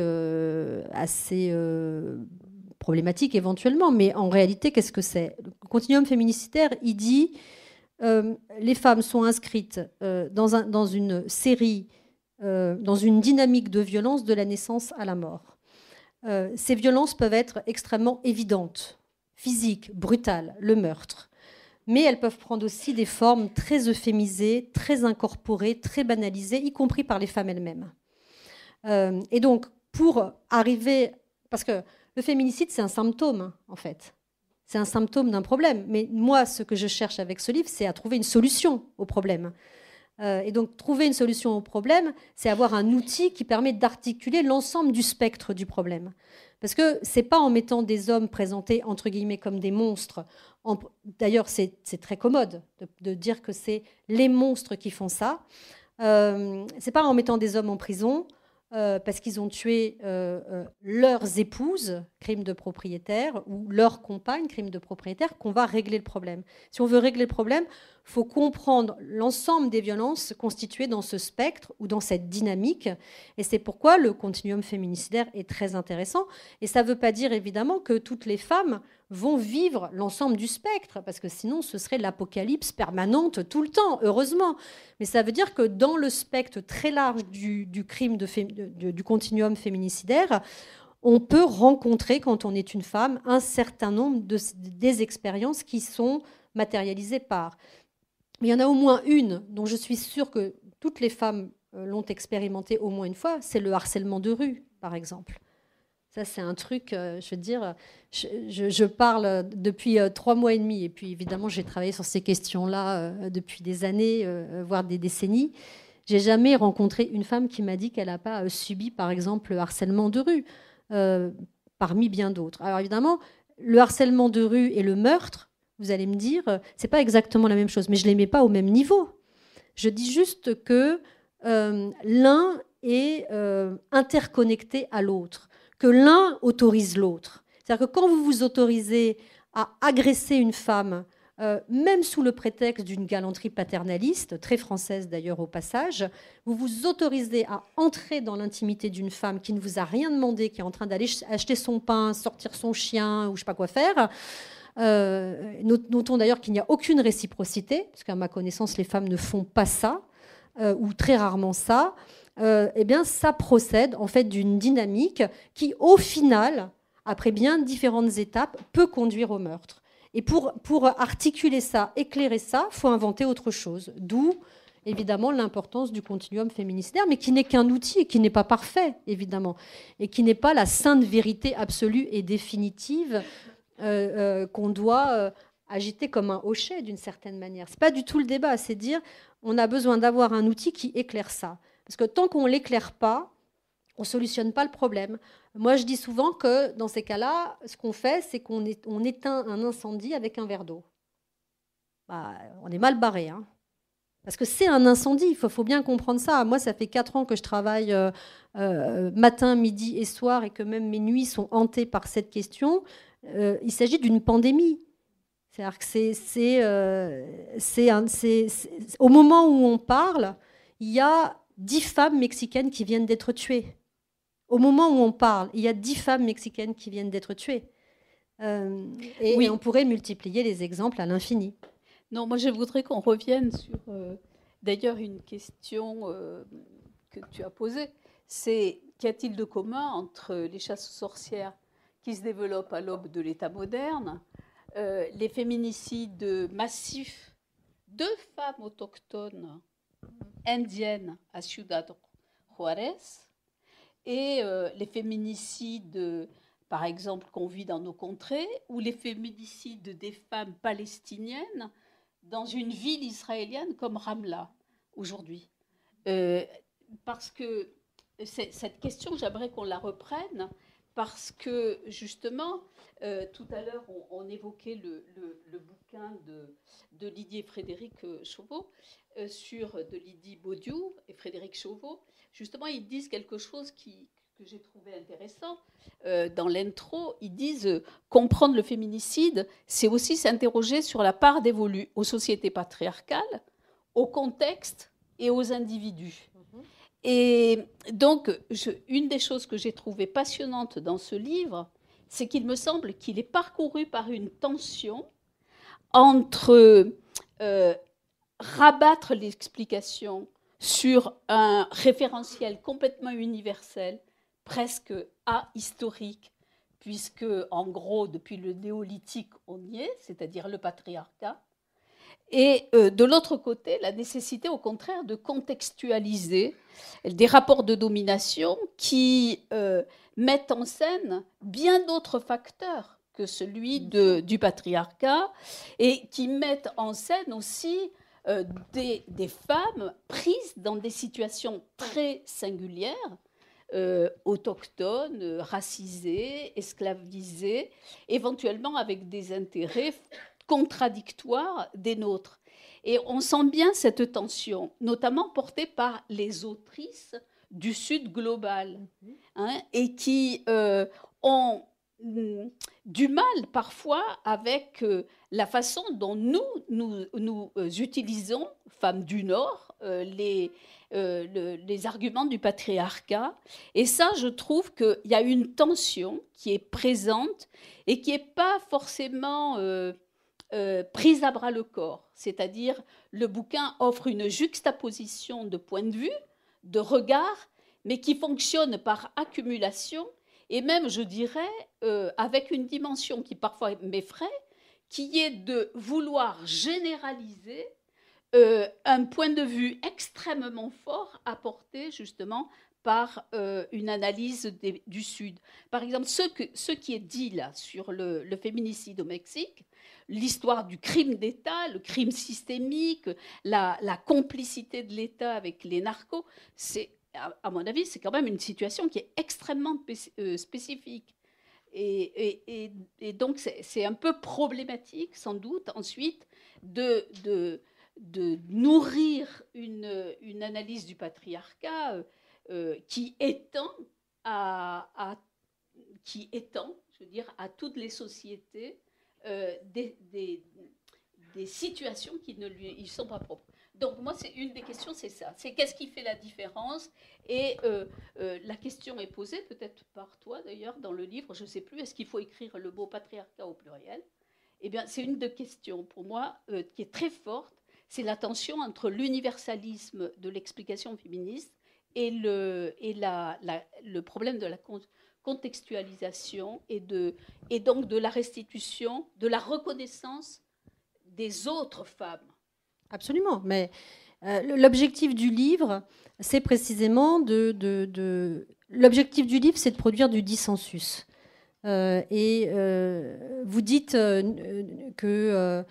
assez problématique, éventuellement. Mais en réalité, qu'est-ce que c'est Le continuum féminicidaire, il dit les femmes sont inscrites dans, une série, dans une dynamique de violence de la naissance à la mort. ces violences peuvent être extrêmement évidentes, physiques, brutales, le meurtre mais elles peuvent prendre aussi des formes très euphémisées, très incorporées, très banalisées, y compris par les femmes elles-mêmes. Euh, et donc, pour arriver, parce que le féminicide, c'est un symptôme, hein, en fait. C'est un symptôme d'un problème. Mais moi, ce que je cherche avec ce livre, c'est à trouver une solution au problème. Euh, et donc, trouver une solution au problème, c'est avoir un outil qui permet d'articuler l'ensemble du spectre du problème. Parce que ce n'est pas en mettant des hommes présentés entre guillemets comme des monstres, D'ailleurs, c'est très commode de, dire que c'est les monstres qui font ça. Euh, c'est pas en mettant des hommes en prison euh, parce qu'ils ont tué euh, euh, leurs épouses crime de propriétaire, ou leur compagne, crime de propriétaire, qu'on va régler le problème. Si on veut régler le problème, il faut comprendre l'ensemble des violences constituées dans ce spectre ou dans cette dynamique. Et c'est pourquoi le continuum féminicidaire est très intéressant. Et ça ne veut pas dire évidemment que toutes les femmes vont vivre l'ensemble du spectre, parce que sinon ce serait l'apocalypse permanente tout le temps, heureusement. Mais ça veut dire que dans le spectre très large du, crime du continuum féminicidaire, on peut rencontrer, quand on est une femme, un certain nombre des expériences qui sont matérialisées par. Il y en a au moins une dont je suis sûre que toutes les femmes euh, l'ont expérimenté au moins une fois, c'est le harcèlement de rue, par exemple. Ça, c'est un truc, euh, je veux dire, je, parle euh, depuis trois mois et demi, et puis évidemment, j'ai travaillé sur ces questions-là depuis des années, voire des décennies. J'ai jamais rencontré une femme qui m'a dit qu'elle n'a pas subi, par exemple, le harcèlement de rue. Euh, parmi bien d'autres. Alors évidemment, le harcèlement de rue et le meurtre, vous allez me dire, euh, c'est pas exactement la même chose, mais je les mets pas au même niveau. Je dis juste que euh, l'un est interconnecté à l'autre, que l'un autorise l'autre. C'est-à-dire que quand vous vous autorisez à agresser une femme euh, même sous le prétexte d'une galanterie paternaliste, très française d'ailleurs au passage, vous vous autorisez à entrer dans l'intimité d'une femme qui ne vous a rien demandé, qui est en train d'aller acheter son pain, sortir son chien ou je sais pas quoi faire. Euh, notons d'ailleurs qu'il n'y a aucune réciprocité, parce qu'à ma connaissance, les femmes ne font pas ça, euh, ou très rarement ça. Et eh bien, ça procède en fait d'une dynamique qui, au final, après bien différentes étapes, peut conduire au meurtre. Et pour, pour articuler ça, éclairer ça, faut inventer autre chose. D'où évidemment l'importance du continuum féministère, mais qui n'est qu'un outil et qui n'est pas parfait, évidemment, et qui n'est pas la sainte vérité absolue et définitive euh, euh, qu'on doit euh, agiter comme un hochet d'une certaine manière. Ce n'est pas du tout le débat, c'est dire on a besoin d'avoir un outil qui éclaire ça, parce que tant qu'on l'éclaire pas, on ne solutionne pas le problème, moi, je dis souvent que dans ces cas-là, ce qu'on fait, c'est qu'on éteint un incendie avec un verre d'eau. Bah, on est mal barré. Hein. Parce que c'est un incendie, il faut, bien comprendre ça. Moi, ça fait 4 ans que je travaille euh, euh, matin, midi et soir et que même mes nuits sont hantées par cette question. Euh, il s'agit d'une pandémie. C'est-à-dire que c'est, au moment où on parle, il y a 10 femmes mexicaines qui viennent d'être tuées. Au moment où on parle, il y a dix femmes mexicaines qui viennent d'être tuées. Euh, oui. on pourrait multiplier les exemples à l'infini. Non, moi je voudrais qu'on revienne sur euh, d'ailleurs une question euh, que tu as posée. C'est qu'y a-t-il de commun entre les chasses aux sorcières qui se développent à l'aube de l'État moderne, les féminicides massifs de femmes autochtones indiennes à Ciudad Juárez, et euh, les féminicides, par exemple, qu'on vit dans nos contrées, ou les féminicides des femmes palestiniennes dans une ville israélienne comme Ramla aujourd'hui. Euh, parce que cette question, j'aimerais qu'on la reprenne, parce que justement, euh, tout à l'heure, on, évoquait le, bouquin de, Lydie et Frédéric Chauveau, sur de Lydie Baudiou et Frédéric Chauveau, justement, ils disent quelque chose que j'ai trouvé intéressant. Euh, dans l'intro, ils disent euh, comprendre le féminicide, c'est aussi s'interroger sur la part dévolue aux sociétés patriarcales, au contexte et aux individus. Mm-hmm. Et donc, une des choses que j'ai trouvées passionnantes dans ce livre, c'est qu'il me semble qu'il est parcouru par une tension entre euh, rabattre l'explication sur un référentiel complètement universel, presque ahistorique, puisque en gros, depuis le néolithique, on y est, c'est-à-dire le patriarcat. Et euh, de l'autre côté, la nécessité, au contraire, de contextualiser des rapports de domination qui euh, mettent en scène bien d'autres facteurs que celui du patriarcat et qui mettent en scène aussi euh, des, femmes prises dans des situations très singulières, euh, autochtones, racisées, esclavisées, éventuellement avec des intérêts contradictoires des nôtres. Et on sent bien cette tension, notamment portée par les autrices du Sud global, mhm. hein, et qui euh, ont du mal parfois avec euh, la façon dont nous, nous, euh, utilisons, femmes du Nord, euh, les, les arguments du patriarcat. Et ça, je trouve qu'il y a une tension qui est présente et qui n'est pas forcément... prise à bras le corps. C'est-à-dire, le bouquin offre une juxtaposition de points de vue, de regards, mais qui fonctionne par accumulation et même, je dirais, euh, avec une dimension qui parfois m'effraie, qui est de vouloir généraliser euh, un point de vue extrêmement fort apporté justement par euh, une analyse du Sud. Par exemple, ce, que, ce, qui est dit là sur le, féminicide au Mexique, l'histoire du crime d'État, le crime systémique, la, complicité de l'État avec les narcos, c'est, à mon avis, c'est quand même une situation qui est extrêmement spécifique. Et, donc, c'est un peu problématique, sans doute, ensuite, de, nourrir une, analyse du patriarcat euh, euh, qui étend à, qui je veux dire, à toutes les sociétés euh, des, situations qui ne lui ils sont pas propres. Donc moi, c'est une des questions, c'est ça. C'est qu'est-ce qui fait la différence Et euh, euh, la question est posée, peut-être par toi d'ailleurs, dans le livre, je ne sais plus, est-ce qu'il faut écrire le mot patriarcat au pluriel Eh bien, c'est une des questions pour moi euh, qui est très forte. C'est la tension entre l'universalisme de l'explication féministe et le, et la, le problème de la contextualisation et, de, et donc de la restitution, de la reconnaissance des autres femmes Absolument. Mais euh, l'objectif du livre, c'est précisément de. de, L'objectif du livre, c'est de produire du dissensus. Euh, et euh, vous dites que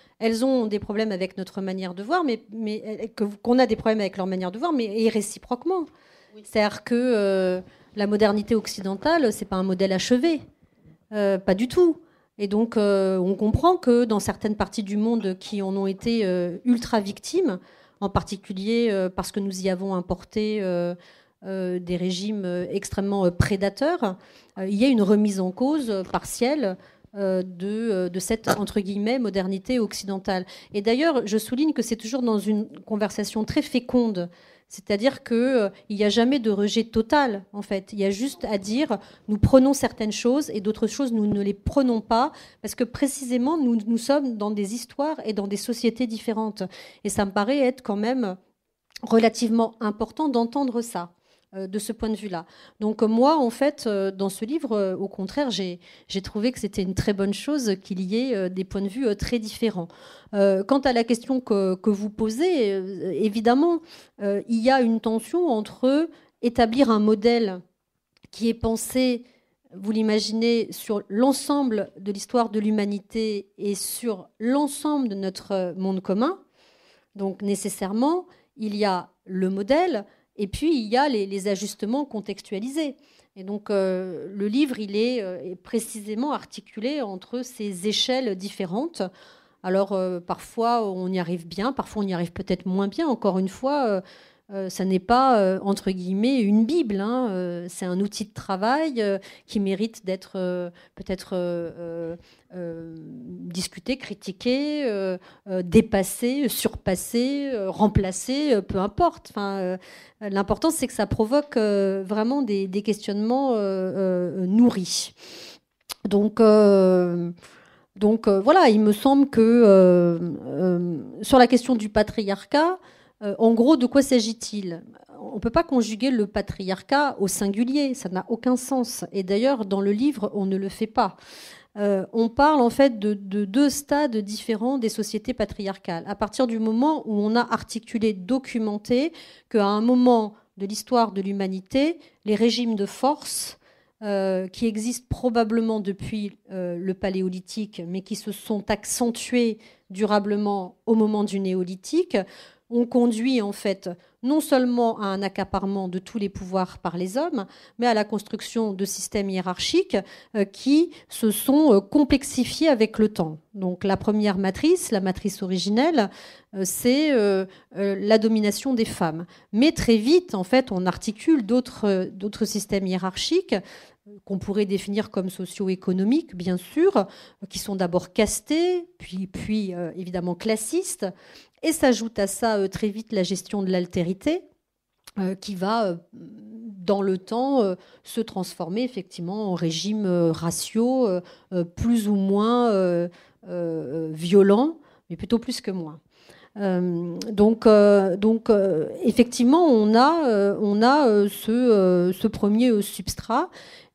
ont des problèmes avec notre manière de voir, mais, mais qu'on a des problèmes avec leur manière de voir, mais réciproquement. C'est-à-dire que la modernité occidentale, c'est pas un modèle achevé, pas du tout. Et donc, euh, on comprend que dans certaines parties du monde qui en ont été euh, ultra victimes, en particulier euh, parce que nous y avons importé des régimes extrêmement prédateurs, il y a une remise en cause partielle de, cette entre guillemets modernité occidentale. Et d'ailleurs, je souligne que c'est toujours dans une conversation très féconde c'est-à-dire qu'il euh, n'y a jamais de rejet total, en fait. Il y a juste à dire, nous prenons certaines choses et d'autres choses, nous ne les prenons pas, parce que précisément, nous, nous sommes dans des histoires et dans des sociétés différentes. Et ça me paraît être quand même relativement important d'entendre ça. Euh, de ce point de vue-là. Donc euh, moi, en fait, euh, dans ce livre, au contraire, j'ai trouvé que c'était une très bonne chose qu'il y ait des points de vue très différents. quant à la question que, vous posez, évidemment, il y a une tension entre établir un modèle qui est pensé, vous l'imaginez, sur l'ensemble de l'histoire de l'humanité et sur l'ensemble de notre monde commun. Donc nécessairement, il y a le modèle, et puis, il y a les, ajustements contextualisés. Et donc, euh, le livre, il euh, est, précisément articulé entre ces échelles différentes. Alors, euh, parfois, on y arrive bien, parfois, on y arrive peut-être moins bien. Encore une fois, euh, ça n'est pas, euh, entre guillemets, une Bible. Hein. Euh, c'est un outil de travail qui mérite d'être peut-être discuté, critiqué, dépassé, surpassé, remplacé, peu importe. L'important, c'est que ça provoque vraiment des, des questionnements nourris. Donc. donc voilà, il me semble que sur la question du patriarcat, euh, en gros, de quoi s'agit-il On ne peut pas conjuguer le patriarcat au singulier, ça n'a aucun sens. Et d'ailleurs, dans le livre, on ne le fait pas. Euh, on parle en fait de, deux stades différents des sociétés patriarcales. À partir du moment où on a articulé, documenté qu'à un moment de l'histoire de l'humanité, les régimes de force euh, qui existent probablement depuis le paléolithique, mais qui se sont accentués durablement au moment du néolithique, on conduit en fait non seulement à un accaparement de tous les pouvoirs par les hommes, mais à la construction de systèmes hiérarchiques euh, qui se sont euh, complexifiés avec le temps. Donc la première matrice, la matrice originelle, euh, c'est la domination des femmes. Mais très vite, en fait, on articule d'autres, systèmes hiérarchiques qu'on pourrait définir comme socio-économiques, bien sûr, qui sont d'abord castés, puis, puis évidemment classistes, et s'ajoute à ça très vite la gestion de l'altérité euh, qui va euh, dans le temps euh, se transformer effectivement en régime ratio plus ou moins violent, mais plutôt plus que moins. donc, donc effectivement, on a, on a ce, ce, premier substrat.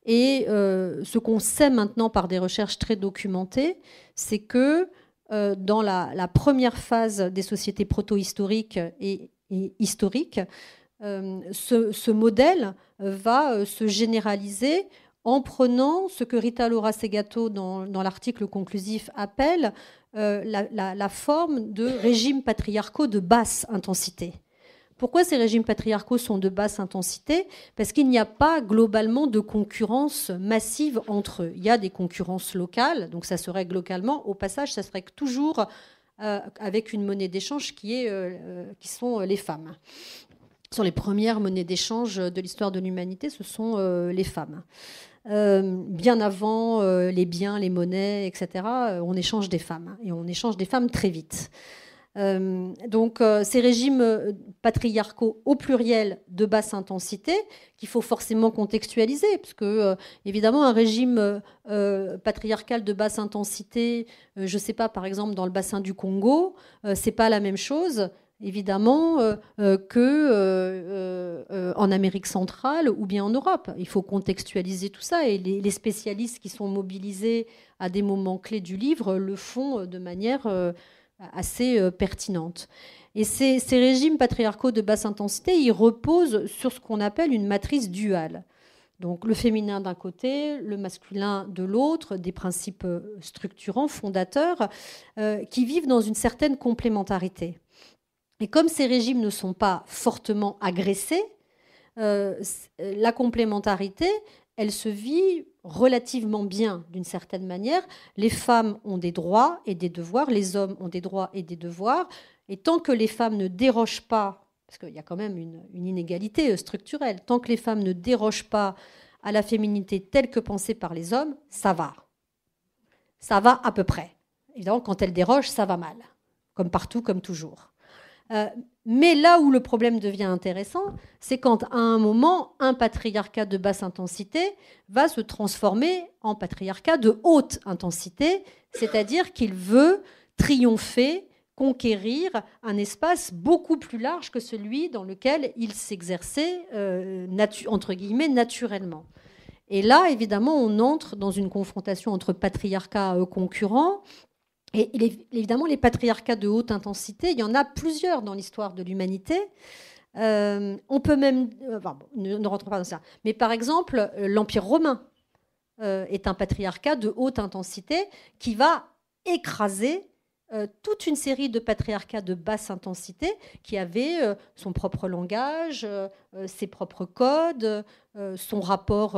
Et ce qu'on sait maintenant par des recherches très documentées, c'est que dans la, la, première phase des sociétés protohistoriques et historique, euh, ce, modèle va euh, se généraliser en prenant ce que Rita Laura Segato, dans, l'article conclusif, appelle euh, la, forme de régimes patriarcaux de basse intensité. Pourquoi ces régimes patriarcaux sont de basse intensité Parce qu'il n'y a pas globalement de concurrence massive entre eux. Il y a des concurrences locales, donc ça se règle localement. Au passage, ça serait toujours euh, avec une monnaie d'échange qui, euh, euh, sont les femmes sont les premières monnaies d'échange de l'histoire de l'humanité, ce sont les femmes. bien avant les biens, les monnaies, etc., on échange des femmes. Hein, et on échange des femmes très vite. Euh, donc euh, ces régimes euh, patriarcaux au pluriel de basse intensité qu'il faut forcément contextualiser parce que évidemment un régime patriarcal de basse intensité, je ne sais pas par exemple dans le bassin du Congo, c'est pas la même chose évidemment qu'en que en Amérique centrale ou bien en Europe. Il faut contextualiser tout ça et les, les spécialistes qui sont mobilisés à des moments clés du livre le font de manière assez euh, pertinente. Et ces, ces, régimes patriarcaux de basse intensité, ils reposent sur ce qu'on appelle une matrice duale. Donc le féminin d'un côté, le masculin de l'autre, des principes euh, structurants, fondateurs, euh, qui vivent dans une certaine complémentarité. Et comme ces régimes ne sont pas fortement agressés, la complémentarité, elle se vit relativement bien d'une certaine manière. Les femmes ont des droits et des devoirs, les hommes ont des droits et des devoirs. Et tant que les femmes ne dérogent pas, parce qu'il y a quand même une, inégalité euh, structurelle, tant que les femmes ne dérogent pas à la féminité telle que pensée par les hommes, ça va. Ça va à peu près. Évidemment, quand elles dérogent, ça va mal, comme partout, comme toujours. Euh, mais là où le problème devient intéressant, c'est quand à un moment, un patriarcat de basse intensité va se transformer en patriarcat de haute intensité, c'est-à-dire qu'il veut triompher, conquérir un espace beaucoup plus large que celui dans lequel il s'exerçait, euh, entre guillemets, naturellement. Et là, évidemment, on entre dans une confrontation entre patriarcat concurrent et évidemment, les patriarcats de haute intensité, il y en a plusieurs dans l'histoire de l'humanité. Euh, on peut même. Euh, ne, rentre pas dans ça. Mais par exemple, euh, l'Empire romain est un patriarcat de haute intensité qui va écraser euh, toute une série de patriarcats de basse intensité qui avaient euh, son propre langage, euh, ses propres codes, son rapport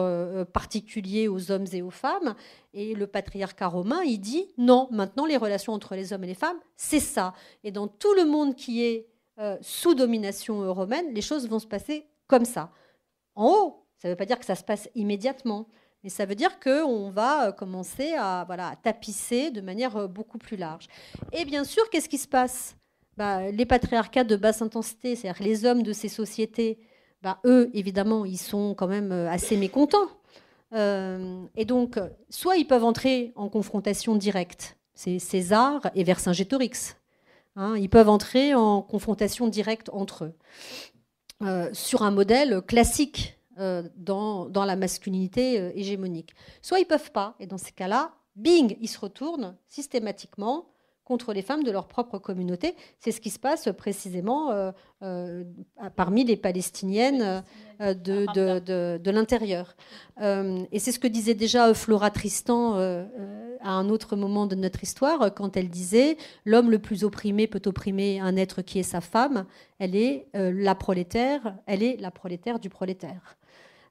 particulier aux hommes et aux femmes. Et le patriarcat romain, il dit non, maintenant les relations entre les hommes et les femmes, c'est ça. Et dans tout le monde qui est sous domination romaine, les choses vont se passer comme ça. En haut, ça ne veut pas dire que ça se passe immédiatement. Et ça veut dire qu'on va euh, commencer à, voilà, tapisser de manière euh, beaucoup plus large. Et bien sûr, qu'est-ce qui se passe bah, Les patriarcats de basse intensité, c'est-à-dire les hommes de ces sociétés, bah, eux, évidemment, ils sont quand même euh, assez mécontents. et donc, soit ils peuvent entrer en confrontation directe, c'est César et Vercingétorix. Hein, ils peuvent entrer en confrontation directe entre eux, sur un modèle classique euh, dans, la masculinité euh, hégémonique. Soit ils peuvent pas, et dans ces cas-là, bing, ils se retournent systématiquement contre les femmes de leur propre communauté. C'est ce qui se passe précisément euh, parmi les Palestiniennes de, de l'intérieur. et c'est ce que disait déjà Flora Tristan à un autre moment de notre histoire, quand elle disait ⁇ L'homme le plus opprimé peut opprimer un être qui est sa femme, elle est la prolétaire, elle est la prolétaire du prolétaire.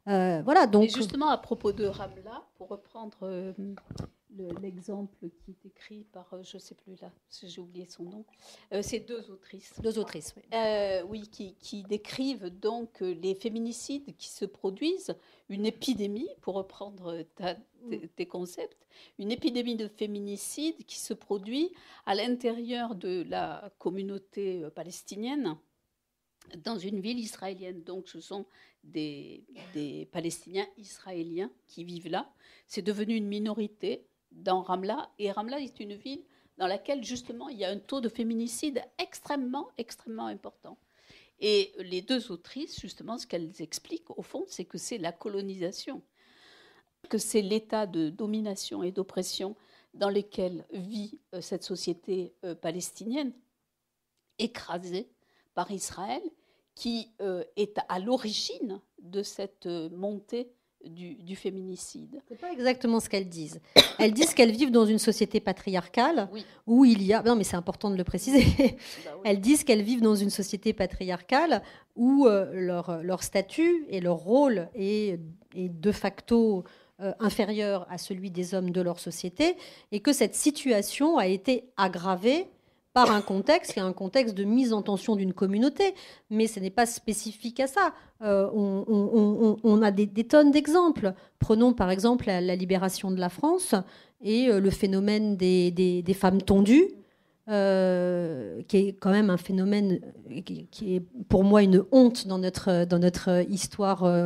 Euh, voilà, donc... Et justement, à propos de Ramla, pour reprendre euh, l'exemple qui est écrit par, euh, je ne sais plus là, j'ai oublié son nom, c'est deux autrices. Deux autrices, oui. qui, décrivent donc les féminicides qui se produisent, une épidémie, pour reprendre mm. tes, concepts, une épidémie de féminicides qui se produit à l'intérieur de la communauté palestinienne dans une ville israélienne. Donc ce sont des, Palestiniens israéliens qui vivent là. C'est devenu une minorité dans Ramla. Et Ramla est une ville dans laquelle justement il y a un taux de féminicide extrêmement, extrêmement important. Et les deux autrices, justement, ce qu'elles expliquent, au fond, c'est que c'est la colonisation, que c'est l'état de domination et d'oppression dans lequel vit euh, cette société euh, palestinienne, écrasée par Israël, qui euh, est à l'origine de cette euh, montée du, féminicide. Ce pas exactement ce qu'elles disent. Elles disent qu'elles vivent dans une société patriarcale où il y a... Non mais c'est important de le préciser. Bah Elles disent qu'elles vivent dans une société patriarcale où euh, leur, statut et leur rôle est, de facto inférieur à celui des hommes de leur société et que cette situation a été aggravée par un contexte qui est un contexte de mise en tension d'une communauté, mais ce n'est pas spécifique à ça. Euh, on, a des, tonnes d'exemples. Prenons par exemple la, libération de la France et euh, le phénomène des, des femmes tondues euh, qui est quand même un phénomène euh, qui, est pour moi une honte dans notre, euh, dans notre histoire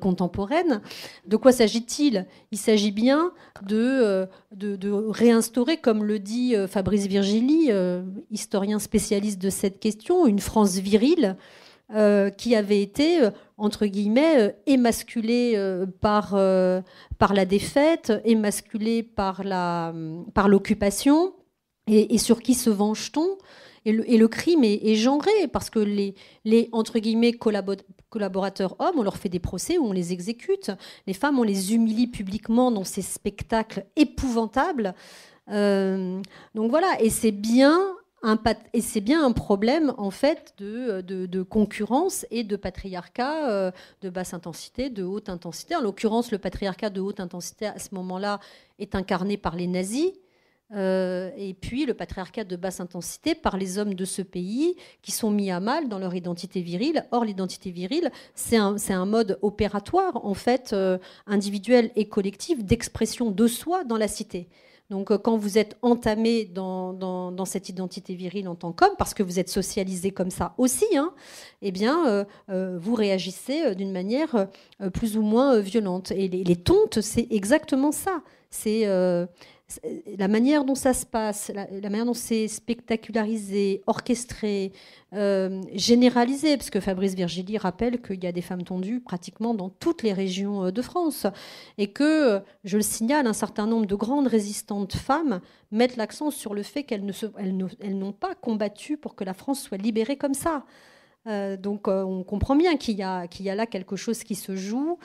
contemporaine. De quoi s'agit-il Il, s'agit bien de, de, réinstaurer, comme le dit Fabrice Virgili, historien spécialiste de cette question, une France virile. qui avait été, entre guillemets, émasculée par, par la défaite, émasculée par l'occupation, et, sur qui se venge-t-on et le, crime est, est, genré parce que les, les entre guillemets collaborateurs hommes, on leur fait des procès ou on les exécute. Les femmes, on les humilie publiquement dans ces spectacles épouvantables. Euh, donc voilà, et c'est bien un et c'est bien un problème en fait de, de, concurrence et de patriarcat euh, de basse intensité, de haute intensité. En l'occurrence, le patriarcat de haute intensité à ce moment-là est incarné par les nazis euh, et puis le patriarcat de basse intensité par les hommes de ce pays qui sont mis à mal dans leur identité virile. Or, l'identité virile, c'est un, un, mode opératoire, en fait, euh, individuel et collectif d'expression de soi dans la cité. Donc, euh, quand vous êtes entamé dans, dans, cette identité virile en tant qu'homme, parce que vous êtes socialisé comme ça aussi, hein, eh bien, vous réagissez d'une manière plus ou moins violente. Et les, les tontes, c'est exactement ça. C'est euh, la manière dont ça se passe, la, manière dont c'est spectacularisé, orchestré, euh, généralisé, parce que Fabrice Virgili rappelle qu'il y a des femmes tondues pratiquement dans toutes les régions euh, de France, et que, je le signale, un certain nombre de grandes résistantes femmes mettent l'accent sur le fait qu'elles n'ont pas combattu pour que la France soit libérée comme ça. donc on comprend bien qu'il y, y, a là quelque chose qui se joue.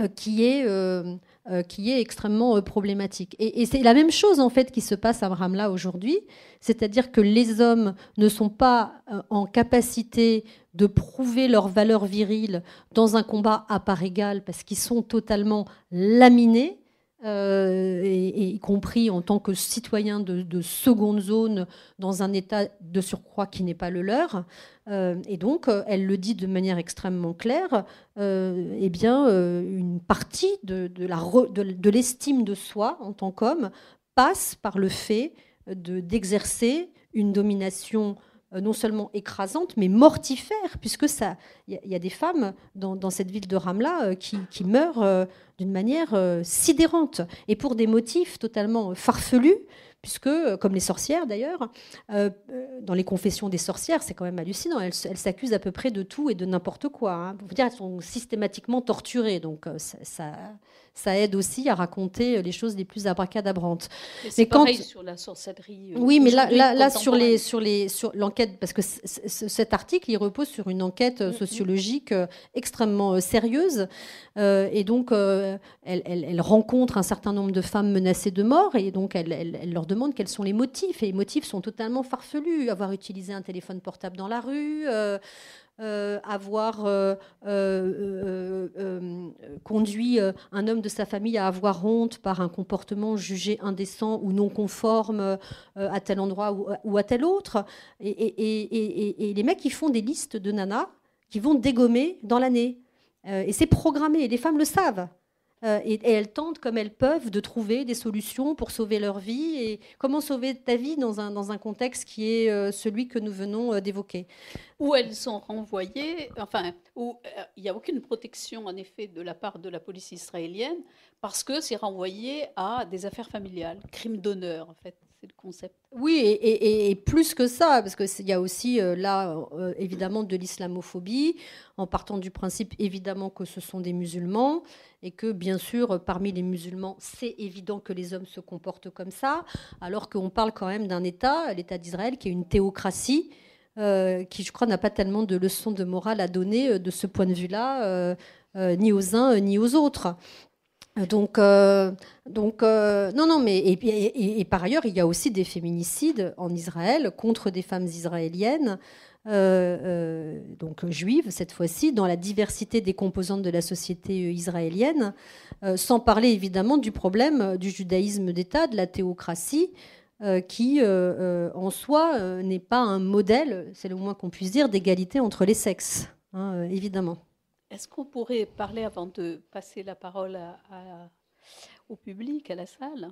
Euh, qui est, euh, euh, qui est extrêmement problématique. Et, c'est la même chose en fait qui se passe à Ramla aujourd'hui, c'est-à-dire que les hommes ne sont pas en capacité de prouver leur valeur virile dans un combat à part égale parce qu'ils sont totalement laminés euh, et, y compris en tant que citoyen de, seconde zone dans un état de surcroît qui n'est pas le leur. Euh, et donc, euh, elle le dit de manière extrêmement claire, euh, eh bien, une partie de, de l'estime de, de soi en tant qu'homme passe par le fait d'exercer une domination euh, non seulement écrasante, mais mortifère, puisque ça, il y, a des femmes dans, cette ville de Ramla euh, qui, meurent euh, d'une manière sidérante, et pour des motifs totalement farfelus, puisque, comme les sorcières d'ailleurs, dans les confessions des sorcières, c'est quand même hallucinant, elles, s'accusent à peu près de tout et de n'importe quoi. Hein. Vous dire, elles sont systématiquement torturées, donc ça, ça aide aussi à raconter euh, les choses les plus abracadabrantes. Mais, mais quand sur la sorcellerie. Euh, oui, mais là, là, là sur les sur les sur l'enquête parce que cet article il repose sur une enquête euh, mm, mm. sociologique extrêmement sérieuse et donc elle, elle, elle, rencontre un certain nombre de femmes menacées de mort et donc elle, elle, leur demande quels sont les motifs et les motifs sont totalement farfelus avoir utilisé un téléphone portable dans la rue euh, avoir euh, euh, conduit un homme de sa famille à avoir honte par un comportement jugé indécent ou non conforme à tel endroit ou, à tel autre. Et, les mecs, ils font des listes de nanas qui vont dégommer dans l'année. et c'est programmé, les femmes le savent. Euh, et, elles tentent comme elles peuvent de trouver des solutions pour sauver leur vie. Et comment sauver ta vie dans un, contexte qui est euh, celui que nous venons euh, d'évoquer Où elles sont renvoyées, enfin, où il n'y a aucune protection en effet de la part de la police israélienne, parce que c'est renvoyé à des affaires familiales, crimes d'honneur en fait concept. Oui, et, plus que ça, parce qu'il y a aussi euh, là, euh, évidemment, de l'islamophobie, en partant du principe, évidemment, que ce sont des musulmans, et que, bien sûr, parmi les musulmans, c'est évident que les hommes se comportent comme ça, alors qu'on parle quand même d'un État, l'État d'Israël, qui est une théocratie. Euh, qui, je crois, n'a pas tellement de leçons de morale à donner de ce point de vue-là, ni aux uns ni aux autres. Donc, euh, donc euh, non, non, mais et, par ailleurs, il y a aussi des féminicides en Israël contre des femmes israéliennes, euh, donc juives cette fois-ci, dans la diversité des composantes de la société israélienne, sans parler évidemment du problème du judaïsme d'État, de la théocratie, qui en soi n'est pas un modèle, c'est le moins qu'on puisse dire, d'égalité entre les sexes, hein, évidemment. Est-ce qu'on pourrait parler, avant de passer la parole au public, à la salle,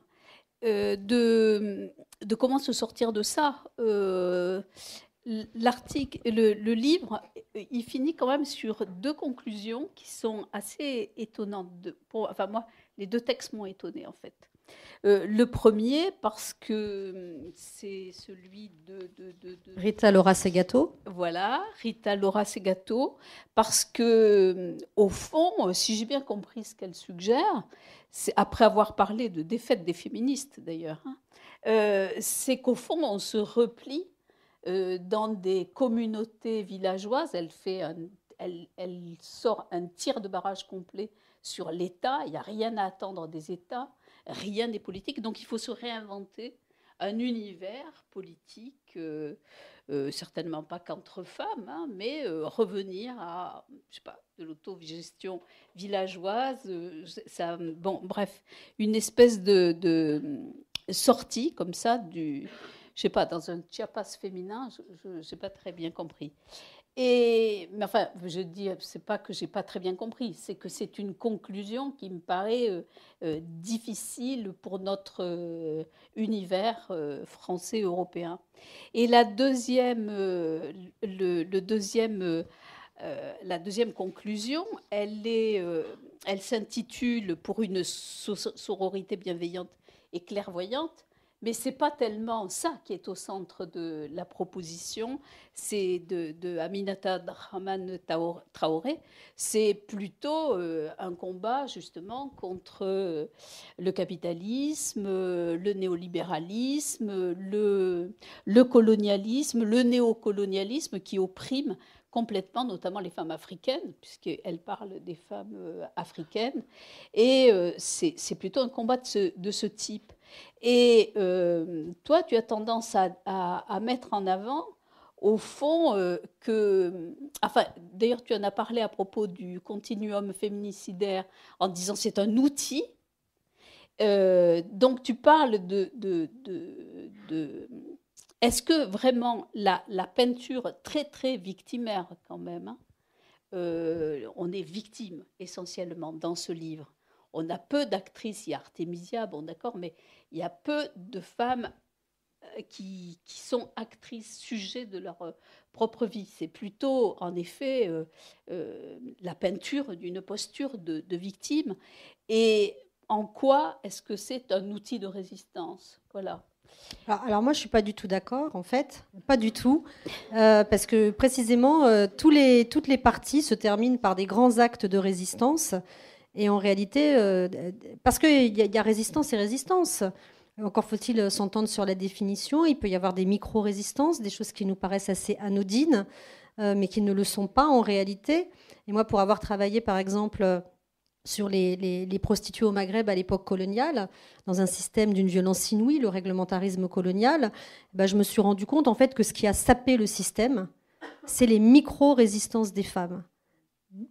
euh, de, de, comment se sortir de ça euh, L'article, le, livre, il finit quand même sur deux conclusions qui sont assez étonnantes. De, pour, enfin, moi, les deux textes m'ont étonnée, en fait. Euh, le premier, parce que hum, c'est celui de, Rita Laura Segato. Voilà, Rita Laura Segato, parce que, hum, au fond, euh, si j'ai bien compris ce qu'elle suggère, c'est après avoir parlé de défaite des féministes d'ailleurs, hein, euh, c'est qu'au fond, on se replie dans des communautés villageoises. Elle, fait elle sort un tir de barrage complet sur l'État, il n'y a rien à attendre des États rien n'est politique, Donc il faut se réinventer un univers politique, euh, euh, certainement pas qu'entre femmes, hein, mais euh, revenir à, je sais pas, de l'autogestion villageoise, ça, bon, bref, une espèce de, sortie comme ça du, je sais pas, dans un chiapas féminin, je n'ai pas très bien compris. Et, mais enfin, je dis, c'est pas que j'ai pas très bien compris, c'est que c'est une conclusion qui me paraît euh, euh, difficile pour notre euh, univers français européen. Et la deuxième, le, deuxième, la deuxième conclusion, elle est, elle s'intitule pour une sororité bienveillante et clairvoyante. Mais ce n'est pas tellement ça qui est au centre de la proposition, c'est de, Aminata Traoré, c'est plutôt euh, un combat justement contre euh, le capitalisme, euh, le néolibéralisme, le, le colonialisme, le néocolonialisme qui opprime complètement, notamment les femmes africaines, puisqu'elle parle des femmes africaines. Et c'est plutôt un combat de ce, de ce type. Et euh, toi, tu as tendance à, à, mettre en avant, au fond, euh, que... Enfin, d'ailleurs, tu en as parlé à propos du continuum féminicidaire en disant c'est un outil. Euh, donc, tu parles de... de, de, de est-ce que vraiment la, la, peinture très, très victimaire quand même, hein, on est victime essentiellement dans ce livre on a peu d'actrices, il y a Artemisia, bon d'accord, mais il y a peu de femmes euh, qui, sont actrices sujets de leur euh, propre vie. C'est plutôt, en effet, euh, la peinture d'une posture de, victime. Et en quoi est-ce que c'est un outil de résistance Voilà. Alors, moi, je suis pas du tout d'accord, en fait, pas du tout, parce que précisément, tous les, toutes les parties se terminent par des grands actes de résistance. Et en réalité, euh, parce qu'il y, a résistance et résistance. Encore faut-il s'entendre sur la définition. Il peut y avoir des micro-résistances, des choses qui nous paraissent assez anodines, euh, mais qui ne le sont pas en réalité. Et moi, pour avoir travaillé, par exemple, sur les, prostituées au Maghreb à l'époque coloniale, dans un système d'une violence inouïe, le réglementarisme colonial, eh ben, je me suis rendu compte en fait que ce qui a sapé le système, c'est les micro-résistances des femmes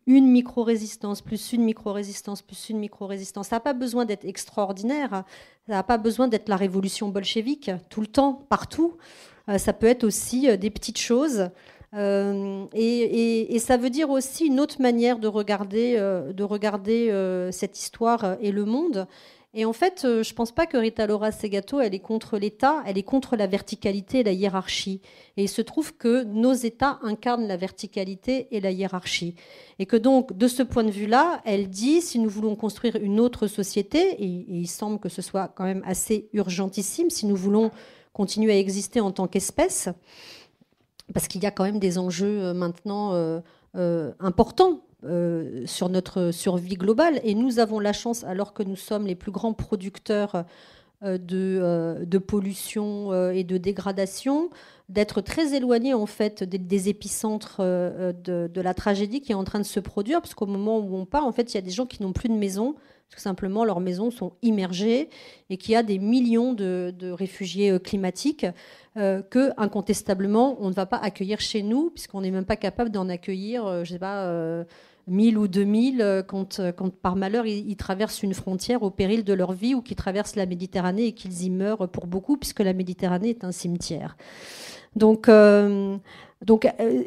une micro-résistance, plus une micro-résistance, plus une micro-résistance. Ça n'a pas besoin d'être extraordinaire, ça n'a pas besoin d'être la révolution bolchevique tout le temps, partout. Euh, ça peut être aussi euh, des petites choses. Euh, et, ça veut dire aussi une autre manière de regarder, de regarder cette histoire et le monde, et en fait, euh, je ne pense pas que Rita Laura Segato, elle est contre l'État, elle est contre la verticalité et la hiérarchie. Et il se trouve que nos États incarnent la verticalité et la hiérarchie. Et que donc, de ce point de vue-là, elle dit, si nous voulons construire une autre société, et, il semble que ce soit quand même assez urgentissime, si nous voulons continuer à exister en tant qu'espèce, parce qu'il y a quand même des enjeux euh, maintenant euh, importants euh, sur notre survie globale. Et nous avons la chance, alors que nous sommes les plus grands producteurs euh, de, euh, de, pollution et de dégradation, d'être très éloignés en fait des, épicentres de, la tragédie qui est en train de se produire, parce qu'au moment où on part, en fait, il y a des gens qui n'ont plus de maison. Tout simplement, leurs maisons sont immergées et qu'il y a des millions de, réfugiés climatiques que incontestablement on ne va pas accueillir chez nous puisqu'on n'est même pas capable d'en accueillir, je ne sais pas, 1000 ou 2000 euh, quand, euh, quand par malheur ils, traversent une frontière au péril de leur vie ou qu'ils traversent la Méditerranée et qu'ils y meurent pour beaucoup puisque la Méditerranée est un cimetière. Donc, euh,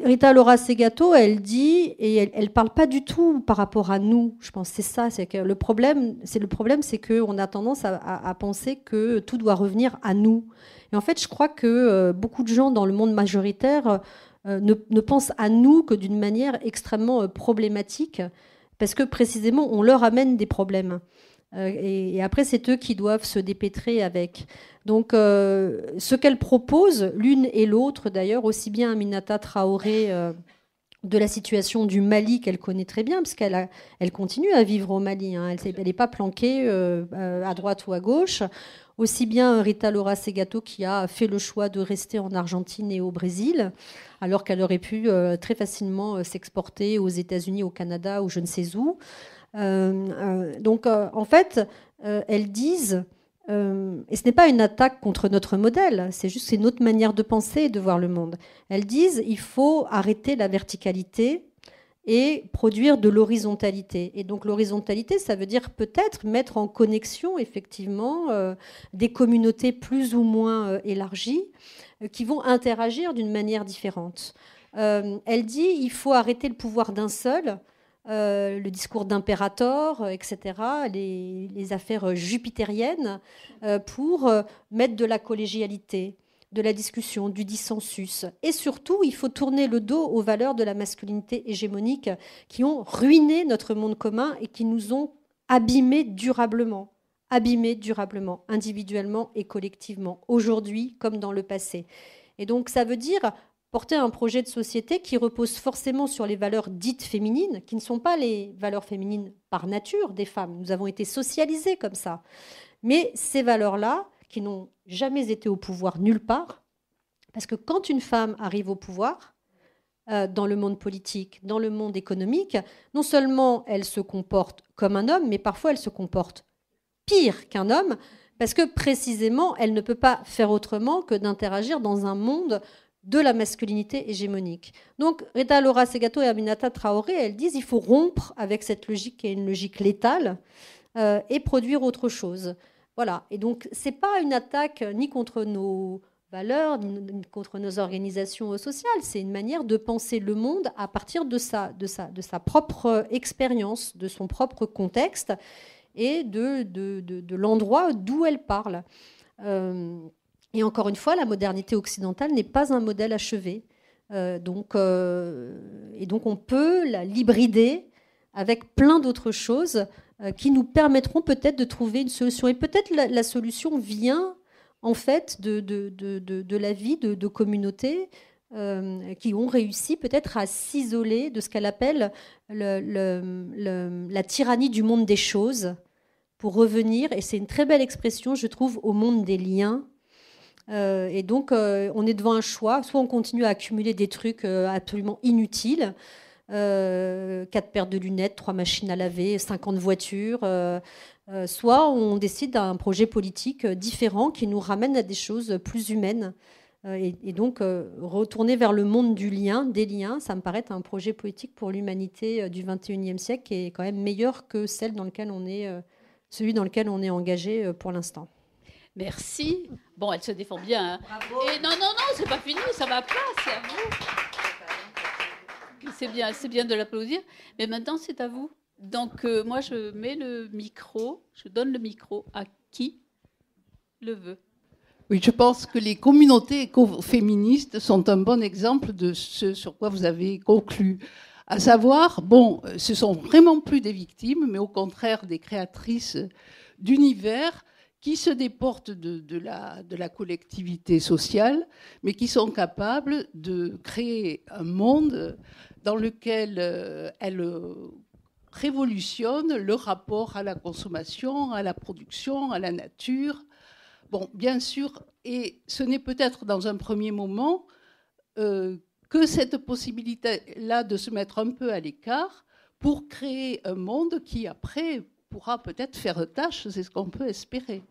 Rita Laura Segato, elle dit et elle, parle pas du tout par rapport à nous. Je pense c'est ça, c'est que le problème, c'est le problème, c'est que on a tendance à, penser que tout doit revenir à nous. Et en fait, je crois que beaucoup de gens dans le monde majoritaire euh, ne, pensent à nous que d'une manière extrêmement euh, problématique, parce que précisément, on leur amène des problèmes. Euh, et, après, c'est eux qui doivent se dépêtrer avec. Donc, ce qu'elles proposent, l'une et l'autre, d'ailleurs, aussi bien Aminata Traoré de la situation du Mali qu'elle connaît très bien, parce qu'elle elle continue à vivre au Mali. Hein. elle n'est pas planquée à droite ou à gauche. Aussi bien Rita Laura Segato qui a fait le choix de rester en Argentine et au Brésil alors qu'elle aurait pu euh, très facilement euh, s'exporter aux États-Unis, au Canada ou je ne sais où. Euh, donc en fait, elles disent et ce n'est pas une attaque contre notre modèle, c'est juste une autre manière de penser et de voir le monde. Elles disent il faut arrêter la verticalité et produire de l'horizontalité. Et donc l'horizontalité, ça veut dire peut-être mettre en connexion effectivement euh, des communautés plus ou moins euh, élargies euh, qui vont interagir d'une manière différente. elle dit il faut arrêter le pouvoir d'un seul. le discours d'impérator, etc., les, affaires jupitériennes, pour mettre de la collégialité, de la discussion, du dissensus. Et surtout, il faut tourner le dos aux valeurs de la masculinité hégémonique qui ont ruiné notre monde commun et qui nous ont abîmés durablement abîmés durablement, individuellement et collectivement, aujourd'hui comme dans le passé. Et donc ça veut dire porter un projet de société qui repose forcément sur les valeurs dites féminines, qui ne sont pas les valeurs féminines par nature des femmes. Nous avons été socialisées comme ça. Mais ces valeurs-là, qui n'ont jamais été au pouvoir nulle part, parce que quand une femme arrive au pouvoir, euh, dans le monde politique, dans le monde économique, non seulement elle se comporte comme un homme, mais parfois elle se comporte pire qu'un homme, parce que précisément, elle ne peut pas faire autrement que d'interagir dans un monde de la masculinité hégémonique. Donc, Rita Laura Segato et Aminata Traoré, elles disent qu'il faut rompre avec cette logique qui est une logique létale euh, et produire autre chose. Voilà. Et donc, ce n'est pas une attaque euh, ni contre nos valeurs, ni contre nos organisations euh, sociales. C'est une manière de penser le monde à partir de sa, de de sa propre euh, expérience, de son propre contexte et de, de, l'endroit d'où elle parle. et encore une fois, la modernité occidentale n'est pas un modèle achevé. donc, et donc on peut la librider avec plein d'autres choses euh, qui nous permettront peut-être de trouver une solution. Et peut-être la, solution vient en fait de, de, la vie de, communautés euh, qui ont réussi peut-être à s'isoler de ce qu'elle appelle la tyrannie du monde des choses pour revenir, et c'est une très belle expression, je trouve, au monde des liens. Euh, et donc, on est devant un choix, soit on continue à accumuler des trucs absolument inutiles, euh, quatre paires de lunettes, trois machines à laver, 50 voitures. Euh, euh, soit on décide d'un projet politique différent qui nous ramène à des choses plus humaines. Et, donc, retourner vers le monde du lien, des liens, ça me paraît un projet politique pour l'humanité du 21e siècle qui est quand même meilleur que celle dans lequel on est, celui dans lequel on est engagé pour l'instant. Merci. Bon, elle se défend bien. Hein. non, non, non, c'est pas fini, ça va pas, c'est à vous c'est bien, c'est bien de l'applaudir. Mais maintenant, c'est à vous. Donc, euh, moi, je mets le micro, je donne le micro à qui le veut. Oui, je pense que les communautés écoféministes sont un bon exemple de ce sur quoi vous avez conclu. À savoir, bon, ce sont vraiment plus des victimes, mais au contraire des créatrices d'univers qui se déportent de, de, de, la, collectivité sociale, mais qui sont capables de créer un monde dans lequel euh, elle euh, révolutionne le rapport à la consommation, à la production, à la nature. Bon, bien sûr, et ce n'est peut-être dans un premier moment euh, que cette possibilité-là de se mettre un peu à l'écart pour créer un monde qui, après, pourra peut-être faire tâche, c'est ce qu'on peut espérer.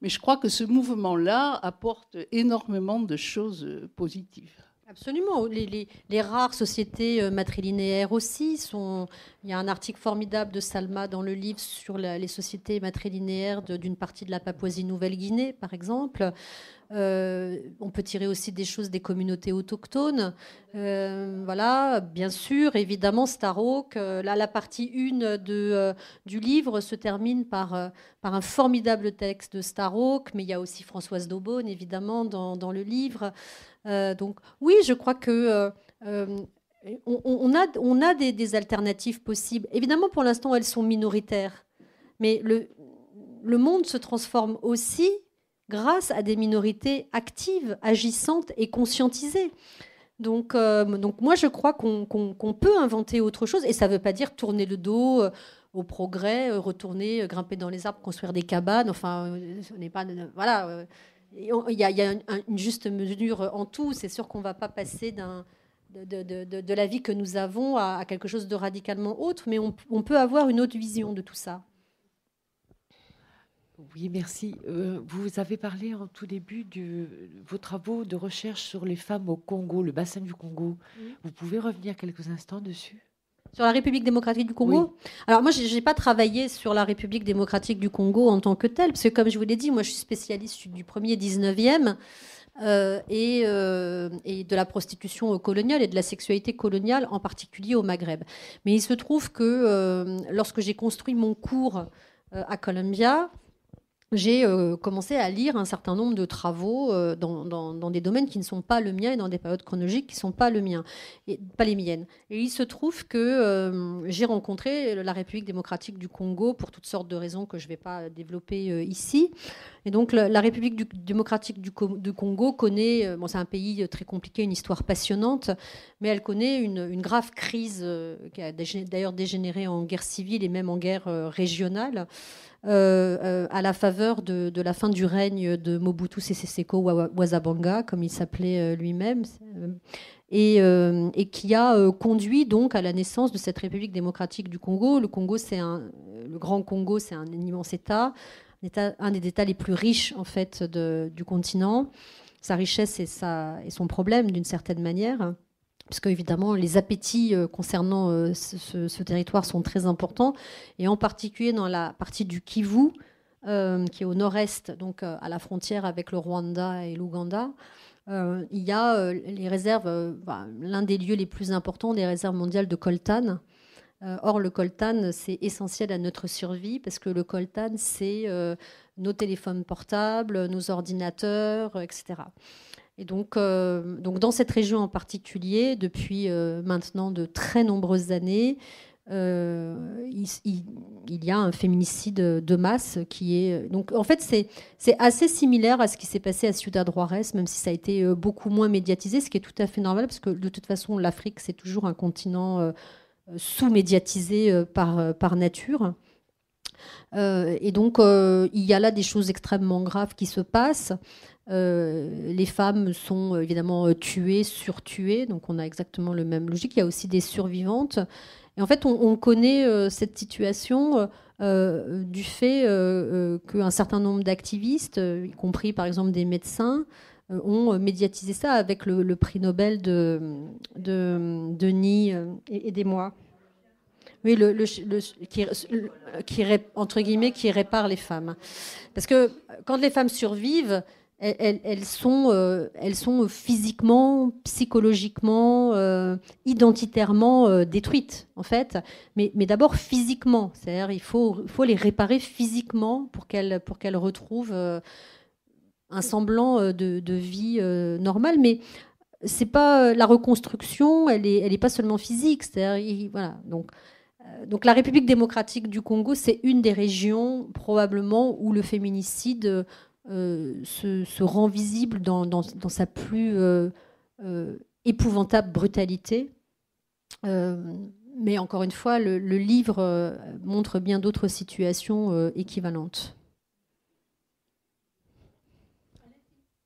Mais je crois que ce mouvement-là apporte énormément de choses positives. Absolument. Les, rares sociétés euh, matrilinéaires aussi sont. Il y a un article formidable de Salma dans le livre sur les sociétés matrilinéaires d'une partie de la Papouasie-Nouvelle-Guinée, par exemple. Euh, on peut tirer aussi des choses des communautés autochtones. Euh, voilà, bien sûr, évidemment, Starhawk. Euh, là, la partie 1 du livre se termine par, par un formidable texte de Starhawk, mais il y a aussi Françoise Daubonne, évidemment, dans, le livre. donc, oui, je crois que. On, a, on a des, alternatives possibles. Évidemment, pour l'instant, elles sont minoritaires. Mais le, le monde se transforme aussi grâce à des minorités actives, agissantes et conscientisées. Donc, euh, donc moi, je crois qu'on peut inventer autre chose. Et ça ne veut pas dire tourner le dos euh, au progrès, euh, retourner, grimper dans les arbres, construire des cabanes. Enfin, ce n'est pas. Voilà. Il y a, y une, juste mesure en tout. C'est sûr qu'on ne va pas passer De, la vie que nous avons à, quelque chose de radicalement autre, mais on peut avoir une autre vision de tout ça. Oui, merci. Euh, vous avez parlé en tout début de vos travaux de recherche sur les femmes au Congo, le bassin du Congo. Vous pouvez revenir quelques instants dessus sur la République démocratique du Congo Alors moi, je n'ai pas travaillé sur la République démocratique du Congo en tant que telle, parce que comme je vous l'ai dit, moi je suis spécialiste du 1er 19e. Euh, et, euh, et, de la prostitution coloniale et de la sexualité coloniale, en particulier au Maghreb. Mais il se trouve que lorsque j'ai construit mon cours à Columbia, j'ai euh, commencé à lire un certain nombre de travaux euh, dans, des domaines qui ne sont pas le mien et dans des périodes chronologiques qui ne sont pas le mien, pas les miennes. Et il se trouve que euh, j'ai rencontré la République démocratique du Congo pour toutes sortes de raisons que je ne vais pas développer ici. Et donc la, République démocratique du, Congo connaît, bon, c'est un pays très compliqué, une histoire passionnante, mais elle connaît une grave crise qui a d'ailleurs dégénéré en guerre civile et même en guerre régionale. Euh, euh, à la faveur de, de, la fin du règne de Mobutu Sese Seko Wazabanga, comme il s'appelait euh, lui-même. Et, et, qui a conduit donc à la naissance de cette République démocratique du Congo. Le Congo, c'est un, le Grand Congo, c'est un, immense État, un, état, un des États les plus riches en fait de, du continent. Sa richesse et, sa, et son problème d'une certaine manière puisque évidemment, les appétits euh, concernant euh, ce, territoire sont très importants, et en particulier dans la partie du Kivu, euh, qui est au nord-est, donc à la frontière avec le Rwanda et l'Ouganda. il y a les réserves, bah, l'un des lieux les plus importants des réserves mondiales de coltan. or, le coltan, c'est essentiel à notre survie parce que le coltan, c'est nos téléphones portables, nos ordinateurs, etc. Et donc, euh, donc, dans cette région en particulier, depuis euh, maintenant de très nombreuses années, euh, il, y a un féminicide de masse qui est. Donc, en fait, c'est assez similaire à ce qui s'est passé à Ciudad Juarez, même si ça a été beaucoup moins médiatisé, ce qui est tout à fait normal, parce que de toute façon, l'Afrique, c'est toujours un continent sous-médiatisé par, par nature. Euh, et donc, euh, il y a là des choses extrêmement graves qui se passent. Euh, les femmes sont évidemment tuées, surtuées, donc on a exactement le même logique. Il y a aussi des survivantes. Et en fait, on, connaît cette situation du fait qu'un certain nombre d'activistes, y compris par exemple des médecins, ont médiatisé ça avec le, prix Nobel de, Denis et des mois oui, le, qui, entre guillemets, qui répare les femmes. Parce que euh, quand les femmes survivent, elles, sont, euh, elles sont physiquement, psychologiquement, euh, identitairement détruites, en fait. Mais, d'abord physiquement. C'est-à-dire il faut, les réparer physiquement pour qu'elles retrouvent un semblant de, vie normale. Mais c'est pas la reconstruction, elle n'est est pas seulement physique. C'est-à-dire, voilà. Donc. Euh, donc la République démocratique du Congo, c'est une des régions probablement où le féminicide euh, se, rend visible dans, sa plus euh, épouvantable brutalité. mais encore une fois, le livre montre bien d'autres situations équivalentes.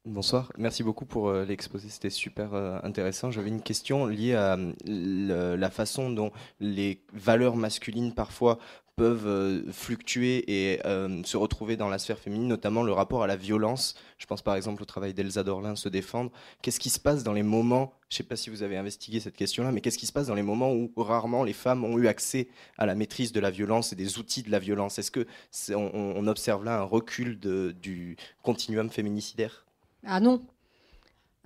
Bonsoir, merci beaucoup pour euh, l'exposé, c'était super euh, intéressant. J'avais une question liée à la façon dont les valeurs masculines parfois peuvent euh, fluctuer et se retrouver dans la sphère féminine, notamment le rapport à la violence. Je pense par exemple au travail d'Elsa Dorlin, Se défendre. Qu'est-ce qui se passe dans les moments, je ne sais pas si vous avez investigué cette question-là, mais qu'est-ce qui se passe dans les moments où rarement les femmes ont eu accès à la maîtrise de la violence et des outils de la violence Est-ce que on, observe là un recul du continuum féminicidaire ah non,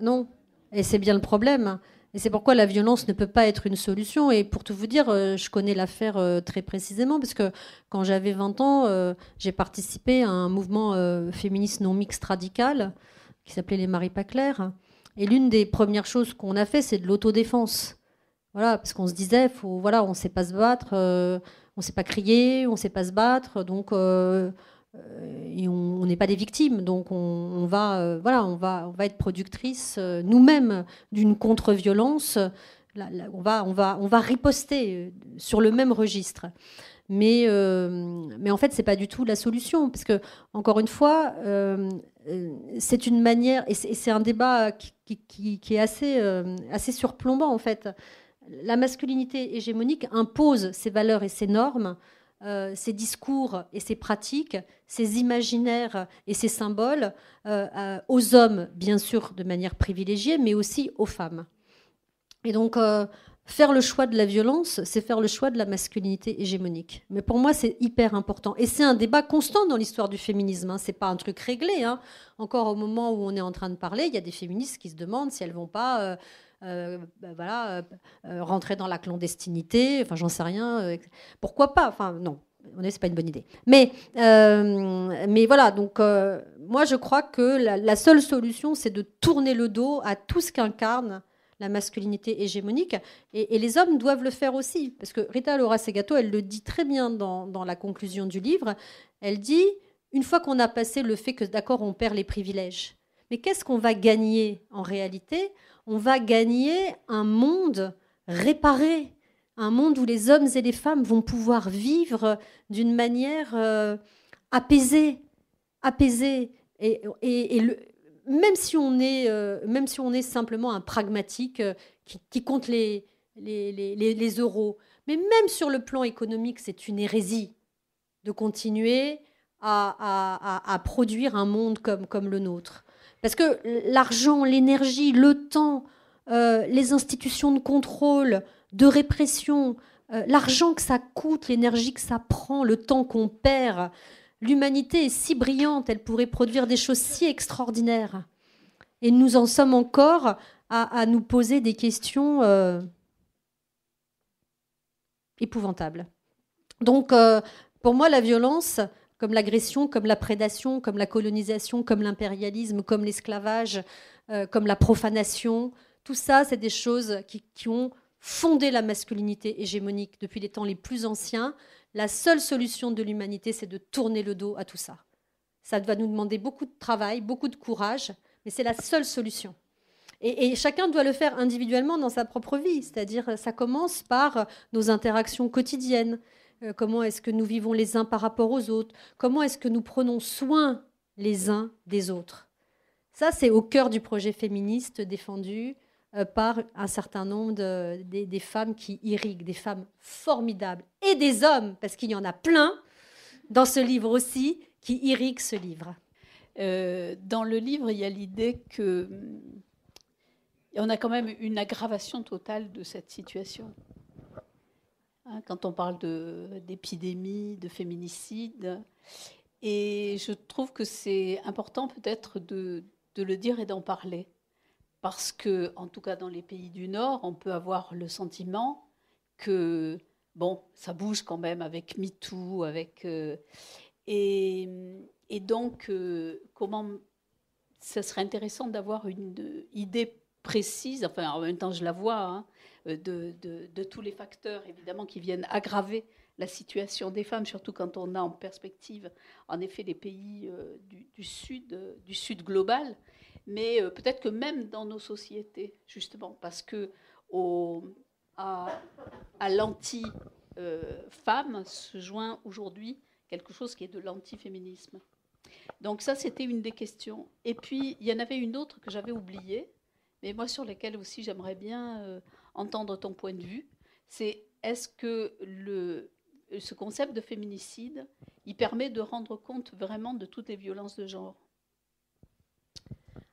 non. Et c'est bien le problème. Et c'est pourquoi la violence ne peut pas être une solution. Et pour tout vous dire, euh, je connais l'affaire euh, très précisément, parce que quand j'avais 20 ans, euh, j'ai participé à un mouvement féministe non mixte radical qui s'appelait les Marie pas Et l'une des premières choses qu'on a fait, c'est de l'autodéfense. Voilà, parce qu'on se disait, faut, voilà, on ne sait pas se battre, on ne sait pas crier, on ne sait pas se battre, donc... Euh, et on n'est pas des victimes, donc on, va, euh, voilà, on, va, être productrice euh, nous-mêmes d'une contre-violence. on, va, riposter sur le même registre. Mais, en fait, ce n'est pas du tout la solution, parce que, encore une fois, c'est une manière, et c'est un débat qui, est assez, assez surplombant, en fait. La masculinité hégémonique impose ses valeurs et ses normes ses euh, discours et ses pratiques, ses imaginaires et ses symboles euh, euh, aux hommes, bien sûr, de manière privilégiée, mais aussi aux femmes. Et donc, faire le choix de la violence, c'est faire le choix de la masculinité hégémonique. Mais pour moi, c'est hyper important. Et c'est un débat constant dans l'histoire du féminisme. Hein. Ce n'est pas un truc réglé. Hein. Encore au moment où on est en train de parler, il y a des féministes qui se demandent si elles vont pas euh, bah, voilà, euh, euh, rentrer dans la clandestinité, enfin j'en sais rien. pourquoi pas Enfin non, c'est pas une bonne idée. Mais, mais voilà, donc moi je crois que la, seule solution, c'est de tourner le dos à tout ce qu'incarne la masculinité hégémonique. Et, les hommes doivent le faire aussi. Parce que Rita Laura Segato, elle le dit très bien dans, dans la conclusion du livre. Elle dit, une fois qu'on a passé le fait que d'accord, on perd les privilèges, mais qu'est-ce qu'on va gagner en réalité on va gagner un monde réparé, un monde où les hommes et les femmes vont pouvoir vivre d'une manière euh, apaisée, apaisée. Et, même, si on est, euh, même si on est simplement un pragmatique euh, qui, compte les, euros, mais même sur le plan économique, c'est une hérésie de continuer à, produire un monde comme le nôtre. Parce que l'argent, l'énergie, le temps, euh, les institutions de contrôle, de répression, euh, l'argent que ça coûte, l'énergie que ça prend, le temps qu'on perd, l'humanité est si brillante, elle pourrait produire des choses si extraordinaires. Et nous en sommes encore à, nous poser des questions euh, épouvantables. Donc, pour moi, la violence, comme l'agression, comme la prédation, comme la colonisation, comme l'impérialisme, comme l'esclavage, euh, comme la profanation. Tout ça, c'est des choses qui, ont fondé la masculinité hégémonique depuis les temps les plus anciens. La seule solution de l'humanité, c'est de tourner le dos à tout ça. Ça va nous demander beaucoup de travail, beaucoup de courage, mais c'est la seule solution. Et, et, chacun doit le faire individuellement dans sa propre vie, c'est-à-dire ça commence par nos interactions quotidiennes. Euh, comment est-ce que nous vivons les uns par rapport aux autres, comment est-ce que nous prenons soin les uns des autres. Ça, c'est au cœur du projet féministe défendu euh, par un certain nombre de, des, femmes qui irriguent, des femmes formidables, et des hommes, parce qu'il y en a plein dans ce livre aussi, qui irriguent ce livre. Euh, dans le livre, il y a l'idée que on a quand même une aggravation totale de cette situation. Hein, quand on parle d'épidémie, de, féminicide. Et je trouve que c'est important peut-être de, le dire et d'en parler. Parce que, en tout cas, dans les pays du Nord, on peut avoir le sentiment que, bon, ça bouge quand même avec MeToo, avec. Euh, et, donc, euh, comment. Ça serait intéressant d'avoir une idée précise, enfin, en même temps, je la vois, hein, euh, de, tous les facteurs, évidemment, qui viennent aggraver la situation des femmes, surtout quand on a en perspective, en effet, les pays euh, du, sud, euh, du sud global, mais peut-être que même dans nos sociétés, justement, parce que au, à, l'anti-femme se joint aujourd'hui quelque chose qui est de l'anti-féminisme. Donc ça, c'était une des questions. Et puis, il y en avait une autre que j'avais oubliée, mais moi sur laquelle aussi j'aimerais bien entendre ton point de vue. C'est est-ce que ce concept de féminicide, il permet de rendre compte vraiment de toutes les violences de genre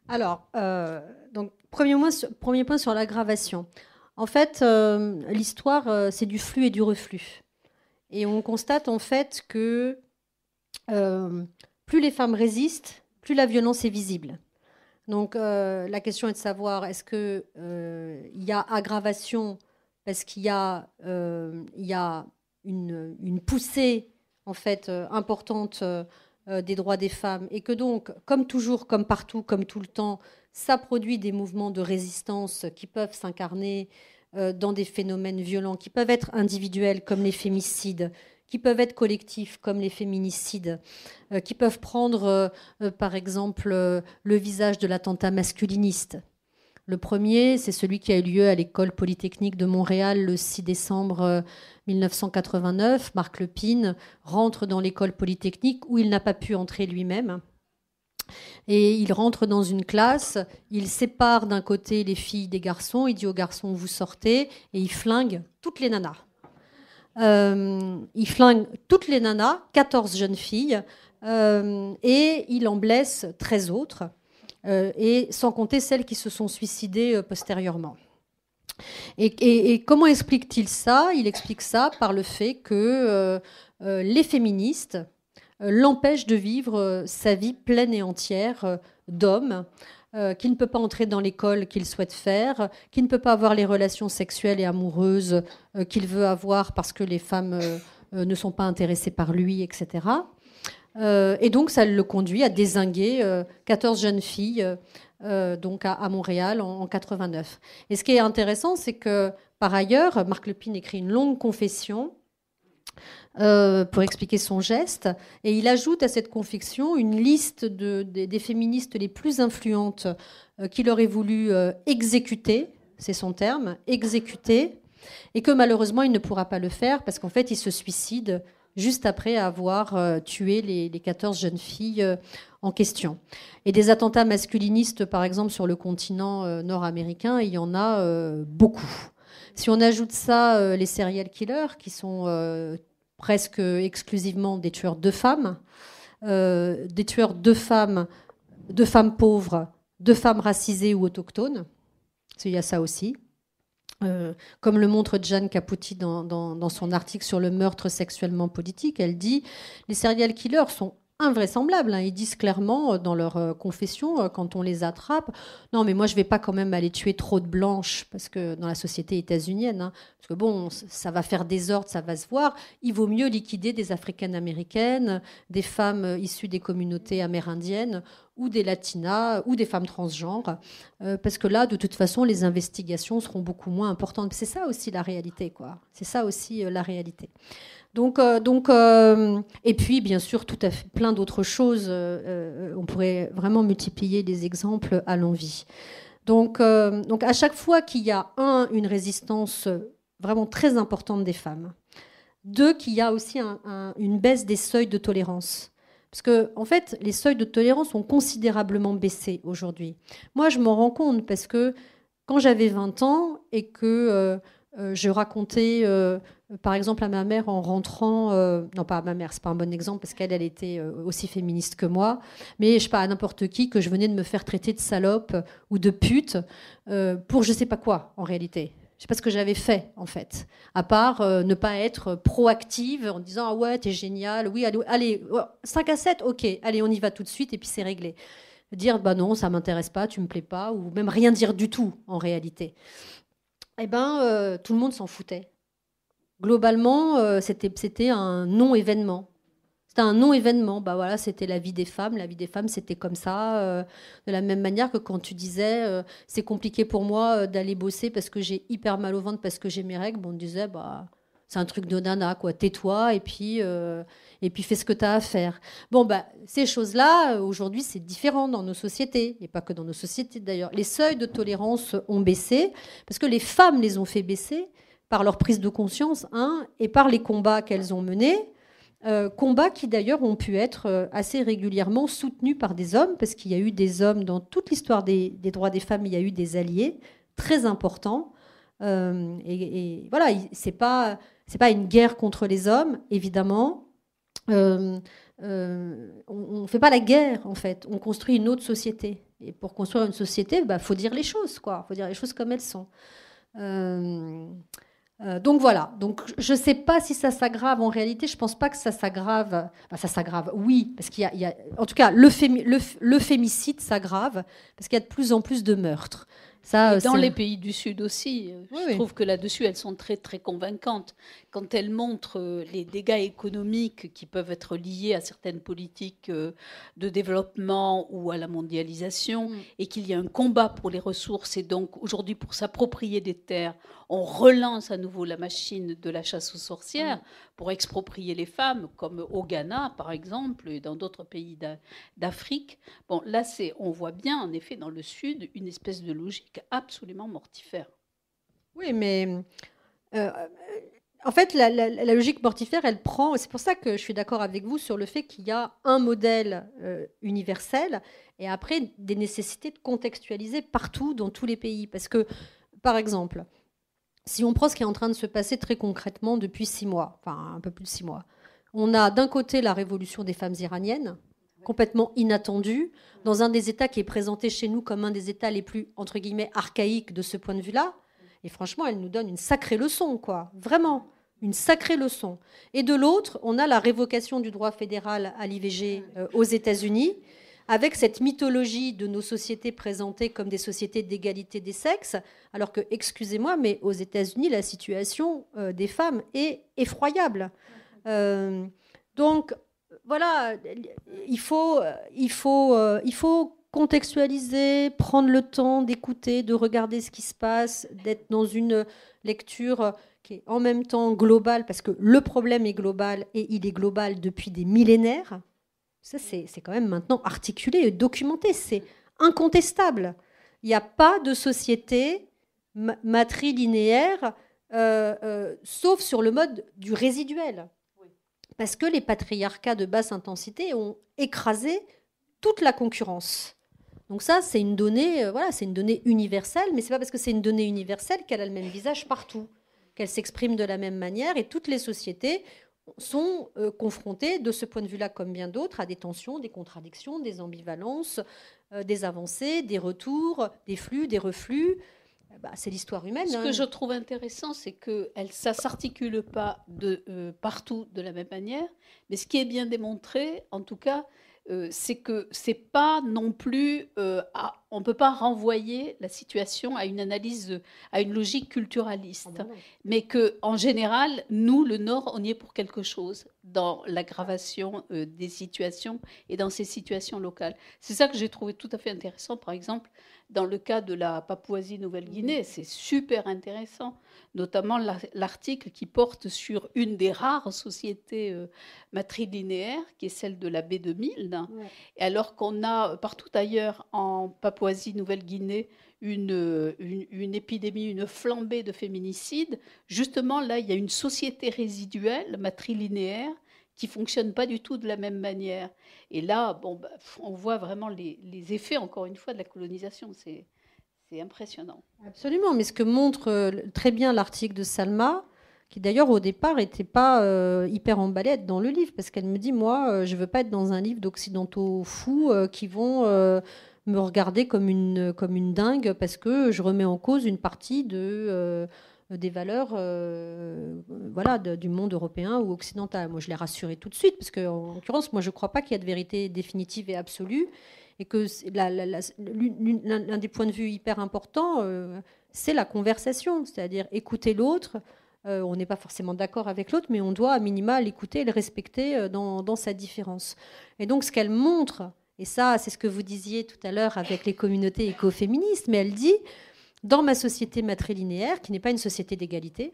Alors, euh, donc, premier, point sur, l'aggravation. En fait, euh, l'histoire, euh, c'est du flux et du reflux. Et on constate en fait que plus les femmes résistent, plus la violence est visible. Donc euh, la question est de savoir est-ce qu'il euh, y a aggravation parce qu'il y a, euh, une, une, poussée en fait importante des droits des femmes et que donc, comme toujours, comme partout, comme tout le temps, ça produit des mouvements de résistance qui peuvent s'incarner dans des phénomènes violents, qui peuvent être individuels comme les fémicides, qui peuvent être collectifs, comme les féminicides, euh, qui peuvent prendre, euh, euh, par exemple, le visage de l'attentat masculiniste. Le premier, c'est celui qui a eu lieu à l'école polytechnique de Montréal le 6 décembre 1989. Marc Lepine rentre dans l'école polytechnique où il n'a pas pu entrer lui-même. Et il rentre dans une classe, il sépare d'un côté les filles des garçons, il dit aux garçons vous sortez, et il flingue toutes les nanas. Euh, il flingue toutes les nanas, 14 jeunes filles, euh, et il en blesse 13 autres, euh, et sans compter celles qui se sont suicidées postérieurement. Et, comment explique-t-il ça Il explique ça par le fait que les féministes l'empêchent de vivre sa vie pleine et entière d'hommes. Euh, qui ne peut pas entrer dans l'école qu'il souhaite faire, qui ne peut pas avoir les relations sexuelles et amoureuses euh, qu'il veut avoir parce que les femmes euh, ne sont pas intéressées par lui, etc. et donc ça le conduit à désinguer 14 jeunes filles donc à, Montréal en, en, 89. Et ce qui est intéressant, c'est que par ailleurs, Marc Lepine écrit une longue confession euh, pour expliquer son geste. Et il ajoute à cette conviction une liste de, des féministes les plus influentes euh, qu'il aurait voulu euh, exécuter, c'est son terme, exécuter, et que malheureusement il ne pourra pas le faire parce qu'en fait il se suicide juste après avoir tué les, les, 14 jeunes filles en question. Et des attentats masculinistes, par exemple, sur le continent nord-américain, il y en a beaucoup. Si on ajoute ça, les serial killers, qui sont presque exclusivement des tueurs de femmes, euh, des tueurs de femmes, de femmes pauvres, de femmes racisées ou autochtones. Il y a ça aussi. Euh, comme le montre Jeanne Caputi dans, dans, son article sur le meurtre sexuellement politique, elle dit Les serial killers sont invraisemblable. Hein. Ils disent clairement euh, dans leur euh, confession, euh, quand on les attrape, non mais moi je ne vais pas quand même aller tuer trop de blanches, parce que dans la société états-unienne, hein. parce que bon, ça va faire désordre, ça va se voir, il vaut mieux liquider des africaines-américaines, des femmes issues des communautés amérindiennes, ou des latinas, ou des femmes transgenres, parce que là, de toute façon, les investigations seront beaucoup moins importantes. C'est ça aussi la réalité, quoi. C'est ça aussi la réalité. Donc, euh, donc euh, et puis bien sûr tout à fait plein d'autres choses. Euh, on pourrait vraiment multiplier des exemples à l'envie. Donc, donc à chaque fois qu'il y a un une résistance vraiment très importante des femmes, deux qu'il y a aussi une baisse des seuils de tolérance. Parce que, en fait, les seuils de tolérance ont considérablement baissé aujourd'hui. Moi, je m'en rends compte parce que quand j'avais 20 ans et que euh, je racontais, euh, par exemple, à ma mère en rentrant, euh, non pas à ma mère, c'est pas un bon exemple parce qu'elle, elle était aussi féministe que moi, mais je sais pas à n'importe qui que je venais de me faire traiter de salope ou de pute pour je sais pas quoi en réalité. Je sais pas ce que j'avais fait en fait, à part ne pas être proactive en disant ah ouais t'es génial, oui allez, allez 5 à 7, ok, allez on y va tout de suite et puis c'est réglé. Dire bah non ça m'intéresse pas, tu me plais pas ou même rien dire du tout en réalité eh bien, euh, tout le monde s'en foutait. Globalement, euh, c'était un non-événement. C'était un non-événement. Bah voilà, c'était la vie des femmes. La vie des femmes, c'était comme ça. Euh, de la même manière que quand tu disais, c'est compliqué pour moi d'aller bosser parce que j'ai hyper mal au ventre, parce que j'ai mes règles, bon, on disait, bah, c'est un truc de nana, quoi. Tais-toi et puis euh, et puis fais ce que tu as à faire. Bon, bah, ces choses-là, euh, aujourd'hui, c'est différent dans nos sociétés, et pas que dans nos sociétés d'ailleurs. Les seuils de tolérance ont baissé, parce que les femmes les ont fait baisser par leur prise de conscience, hein, et par les combats qu'elles ont menés. Euh, combats qui d'ailleurs ont pu être assez régulièrement soutenus par des hommes, parce qu'il y a eu des hommes dans toute l'histoire des, des droits des femmes, il y a eu des alliés très importants. et, et, voilà, c'est pas c'est pas une guerre contre les hommes, évidemment. Euh, euh, on ne fait pas la guerre, en fait. On construit une autre société. Et pour construire une société, il bah, faut dire les choses, quoi. faut dire les choses comme elles sont. Euh, donc voilà. Donc je ne sais pas si ça s'aggrave. En réalité, je ne pense pas que ça s'aggrave. ça s'aggrave. Oui, parce qu'il y, a, en tout cas, le, le, le fémicide s'aggrave parce qu'il y a de plus en plus de meurtres dans les pays du Sud aussi, euh, je trouve que là-dessus, elles sont très très convaincantes. Quand elles montrent euh, les dégâts économiques qui peuvent être liés à certaines politiques euh, de développement ou à la mondialisation, mm. et qu'il y a un combat pour les ressources, et donc aujourd'hui pour s'approprier des terres, on relance à nouveau la machine de la chasse aux sorcières mm. pour exproprier les femmes, comme au Ghana par exemple, et dans d'autres pays d'Afrique. Bon, là, c'est, on voit bien en effet dans le Sud une espèce de logique absolument mortifère. Oui, mais euh, en fait, la, logique mortifère, elle prend. C'est pour ça que je suis d'accord avec vous sur le fait qu'il y a un modèle euh, universel et après des nécessités de contextualiser partout dans tous les pays. Parce que, par exemple, si on prend ce qui est en train de se passer très concrètement depuis six mois, enfin un peu plus de six mois, on a d'un côté la révolution des femmes iraniennes complètement inattendu, dans un des États qui est présenté chez nous comme un des États les plus, entre guillemets, archaïques de ce point de vue-là. Et franchement, elle nous donne une sacrée leçon, quoi. Vraiment, une sacrée leçon. Et de l'autre, on a la révocation du droit fédéral à l'IVG euh, aux États-Unis, avec cette mythologie de nos sociétés présentées comme des sociétés d'égalité des sexes, alors que, excusez-moi, mais aux États-Unis, la situation euh, des femmes est effroyable. Euh, donc, voilà, euh, il faut, contextualiser, prendre le temps d'écouter, de regarder ce qui se passe, d'être dans une lecture qui est en même temps globale, parce que le problème est global et il est global depuis des millénaires. Ça, c'est quand même maintenant articulé et documenté. C'est incontestable. Il n'y a pas de société matrilinéaire, euh, euh, sauf sur le mode du résiduel parce que les patriarcats de basse intensité ont écrasé toute la concurrence. Donc ça, c'est une donnée, euh, voilà, c'est une donnée universelle, mais c'est pas parce que c'est une donnée universelle qu'elle a le même visage partout, qu'elle s'exprime de la même manière, et toutes les sociétés sont euh, confrontées, de ce point de vue-là comme bien d'autres, à des tensions, des contradictions, des ambivalences, euh, des avancées, des retours, des flux, des reflux, eh ben, c'est l'histoire humaine. Ce que hein. je trouve intéressant, c'est que ça ne s'articule pas de, euh, partout de la même manière, mais ce qui est bien démontré, en tout cas, euh, c'est que c'est pas non plus, euh, on ne peut pas renvoyer la situation à une analyse, à une logique culturaliste, ah ben mais que en général, nous, le Nord, on y est pour quelque chose dans l'aggravation des situations et dans ces situations locales. C'est ça que j'ai trouvé tout à fait intéressant, par exemple, dans le cas de la Papouasie-Nouvelle-Guinée, c'est super intéressant, notamment l'article qui porte sur une des rares sociétés euh, matrilinéaires, qui est celle de la baie de Milne. Alors qu'on a partout ailleurs en Papouasie-Nouvelle-Guinée une, euh, une, une, épidémie, une flambée de féminicides, justement là, il y a une société résiduelle matrilinéaire qui fonctionnent pas du tout de la même manière. Et là, bon, bah, on voit vraiment les, effets, encore une fois, de la colonisation. C'est, impressionnant. Absolument, mais ce que montre euh, très bien l'article de Salma, qui d'ailleurs au départ n'était pas euh, hyper emballée dans le livre, parce qu'elle me dit, moi, je euh, je veux pas être dans un livre d'occidentaux fous qui vont me regarder comme une, comme une dingue, parce que je remets en cause une partie de... Euh, des valeurs euh, euh, voilà, du monde européen ou occidental. Moi, je l'ai rassurée tout de suite, parce qu'en l'occurrence, moi, je ne crois pas qu'il y ait de vérité définitive et absolue, et que l'un des points de vue hyper importants, c'est la conversation, c'est-à-dire écouter l'autre. on n'est pas forcément d'accord avec l'autre, mais on doit à minima l'écouter et le respecter dans, dans, sa différence. Et donc, ce qu'elle montre, et ça, c'est ce que vous disiez tout à l'heure avec les communautés écoféministes, mais elle dit dans ma société matrilinéaire, qui n'est pas une société d'égalité,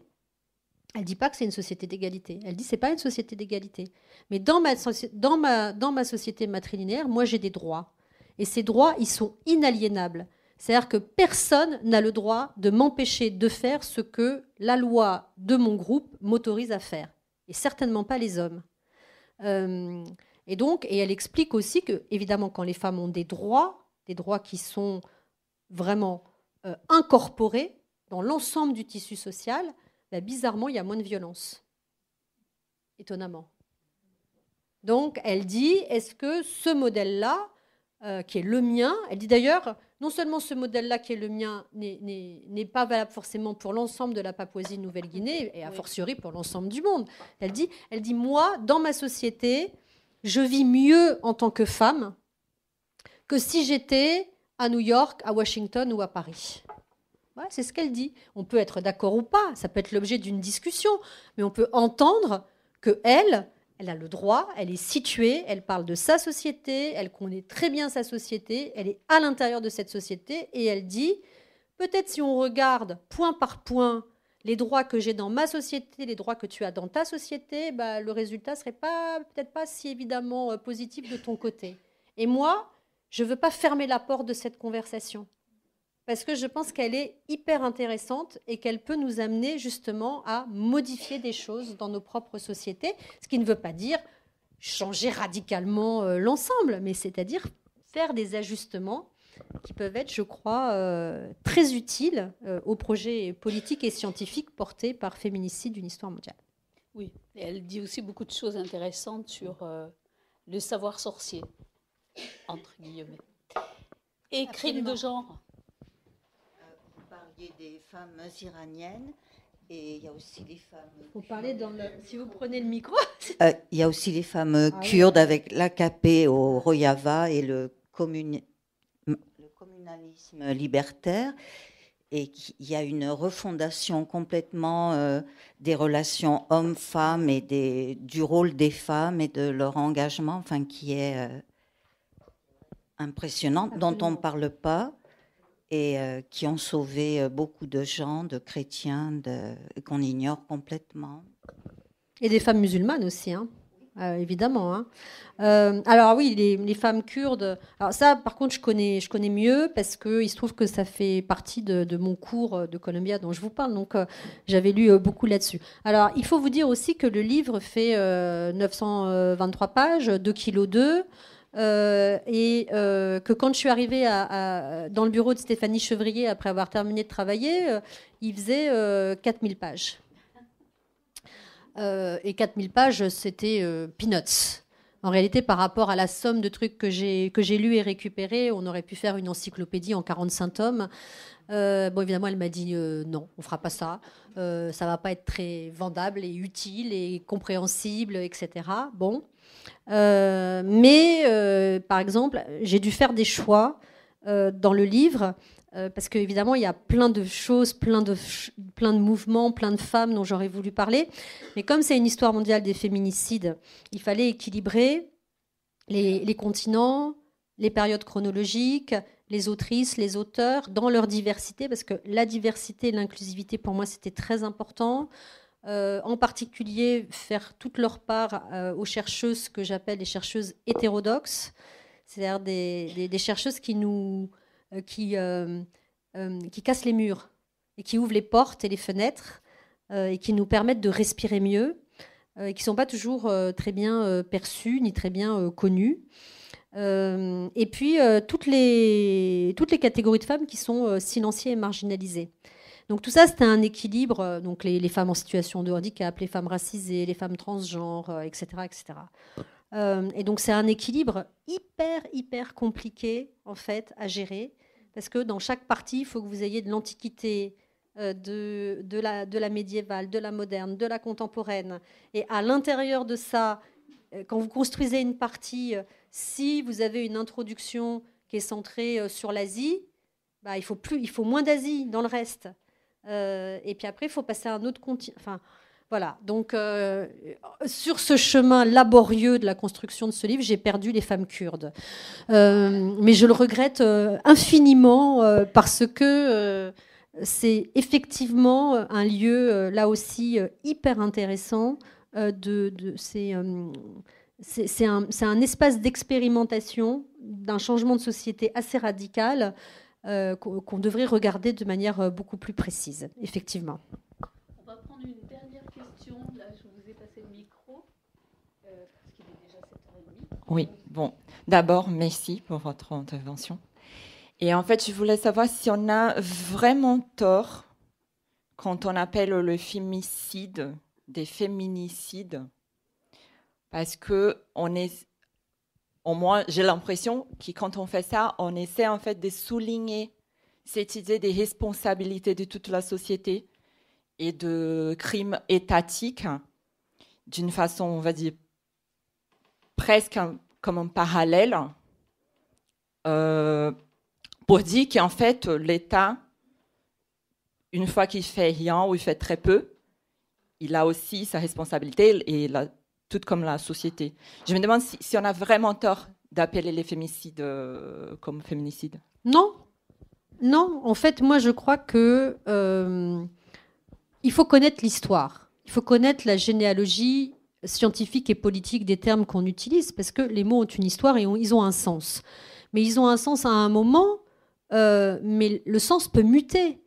elle ne dit pas que c'est une société d'égalité. Elle dit que ce n'est pas une société d'égalité. Mais dans ma, dans, ma, dans ma société matrilinéaire, moi j'ai des droits. Et ces droits, ils sont inaliénables. C'est-à-dire que personne n'a le droit de m'empêcher de faire ce que la loi de mon groupe m'autorise à faire. Et certainement pas les hommes. Euh, et donc, et elle explique aussi que, évidemment, quand les femmes ont des droits, des droits qui sont vraiment incorporé euh, incorporée dans l'ensemble du tissu social, bah, bizarrement, il y a moins de violence. Étonnamment. Donc, elle dit, est-ce que ce modèle-là, euh, qui est le mien, elle dit d'ailleurs, non seulement ce modèle-là qui est le mien n'est pas valable forcément pour l'ensemble de la Papouasie-Nouvelle-Guinée, et a fortiori pour l'ensemble du monde. Elle dit, elle dit, moi, dans ma société, je vis mieux en tant que femme que si j'étais à New York, à Washington ou à Paris. c'est ce qu'elle dit. On peut être d'accord ou pas, ça peut être l'objet d'une discussion, mais on peut entendre que elle, elle a le droit, elle est située, elle parle de sa société, elle connaît très bien sa société, elle est à l'intérieur de cette société et elle dit peut-être si on regarde point par point les droits que j'ai dans ma société, les droits que tu as dans ta société, bah, le résultat ne serait pas peut-être pas si évidemment euh, positif de ton côté. Et moi, je ne veux pas fermer la porte de cette conversation parce que je pense qu'elle est hyper intéressante et qu'elle peut nous amener justement à modifier des choses dans nos propres sociétés, ce qui ne veut pas dire changer radicalement euh, l'ensemble, mais c'est-à-dire faire des ajustements qui peuvent être, je crois, euh, très utiles euh, aux projets politiques et scientifiques portés par Féminicide d'une histoire mondiale. Oui, elle dit aussi beaucoup de choses intéressantes sur le savoir sorcier entre guillemets. Et crimes de genre. Euh, vous parliez des femmes iraniennes. Et il y a aussi les femmes. Vous parlez dans le. Si vous prenez le micro. Euh, il y a aussi les femmes ah kurdes avec l'AKP au Royava et le, communalisme libertaire. Et il y a une refondation complètement euh, des relations hommes-femmes et des, du rôle des femmes et de leur engagement, enfin, qui est impressionnantes dont on ne parle pas et euh, qui ont sauvé euh, beaucoup de gens, de chrétiens, qu'on ignore complètement. Et des femmes musulmanes aussi, hein. euh, évidemment. Hein. alors oui, les, femmes kurdes. Alors ça, par contre, je connais, je connais mieux parce que il se trouve que ça fait partie de, mon cours de Columbia dont je vous parle. Donc j'avais lu beaucoup là-dessus. Alors il faut vous dire aussi que le livre fait 923 pages, 2 kg 2. Euh, et euh, que quand je suis arrivée à, dans le bureau de Stéphanie Chevrier après avoir terminé de travailler, euh, il faisait 4000 pages. et 4000 pages, c'était peanuts. En réalité, par rapport à la somme de trucs que j'ai, que j'ai lus et récupérés, on aurait pu faire une encyclopédie en 45 tomes. bon, évidemment, elle m'a dit non, on fera pas ça. ça va pas être très vendable et utile et compréhensible, etc. Bon, euh, mais, euh, par exemple, j'ai dû faire des choix euh, dans le livre, parce qu'évidemment, il y a plein de choses, plein de, plein de mouvements, plein de femmes dont j'aurais voulu parler. Mais comme c'est une histoire mondiale des féminicides, il fallait équilibrer les, les continents, les périodes chronologiques, les autrices, les auteurs, dans leur diversité, parce que la diversité et l'inclusivité, pour moi, c'était très important. Euh, en particulier faire toute leur part euh, aux chercheuses que j'appelle les chercheuses hétérodoxes, c'est-à-dire des, chercheuses qui nous euh, qui, qui cassent les murs et qui ouvrent les portes et les fenêtres et qui nous permettent de respirer mieux et qui ne sont pas toujours très bien perçues ni très bien connues. et puis toutes, les, toutes les catégories de femmes qui sont silenciées et marginalisées. Donc tout ça, c'était un équilibre. Euh, donc les, femmes en situation de handicap, les femmes racisées, les femmes transgenres, etc., euh, etc. Euh, et donc c'est un équilibre hyper, hyper compliqué en fait à gérer, parce que dans chaque partie, il faut que vous ayez de l'antiquité, de, de, la, médiévale, de la moderne, de la contemporaine. Et à l'intérieur de ça, quand vous construisez une partie, si vous avez une introduction qui est centrée sur l'Asie, bah, il, faut plus, il faut moins d'Asie dans le reste. Euh, et puis après, il faut passer à un autre continent. voilà. Donc, euh, sur ce chemin laborieux de la construction de ce livre, j'ai perdu les femmes kurdes. Euh, mais je le regrette infiniment parce que c'est effectivement un lieu, là aussi, hyper intéressant. de, c'est, un, un, espace d'expérimentation d'un changement de société assez radical euh, qu'on devrait regarder de manière euh, beaucoup plus précise, effectivement. On va prendre une dernière question. je vous ai passé le micro, euh, Oui, bon. D'abord, merci pour votre intervention. Et en fait, je voulais savoir si on a vraiment tort quand on appelle le fémicide des féminicides, parce que on est au moins, j'ai l'impression que quand on fait ça, on essaie en fait de souligner cette idée des responsabilités de toute la société et de crimes étatiques d'une façon, on va dire, presque comme un parallèle euh, pour dire qu'en fait, l'État, une fois qu'il fait rien ou il fait très peu, il a aussi sa responsabilité et la tout comme la société. Je me demande si, on a vraiment tort d'appeler les féminicides euh, comme féminicides. Non, non. En fait, moi, je crois que euh, il faut connaître l'histoire, il faut connaître la généalogie scientifique et politique des termes qu'on utilise, parce que les mots ont une histoire et ils ont un sens. Mais ils ont un sens à un moment, euh, mais le sens peut muter.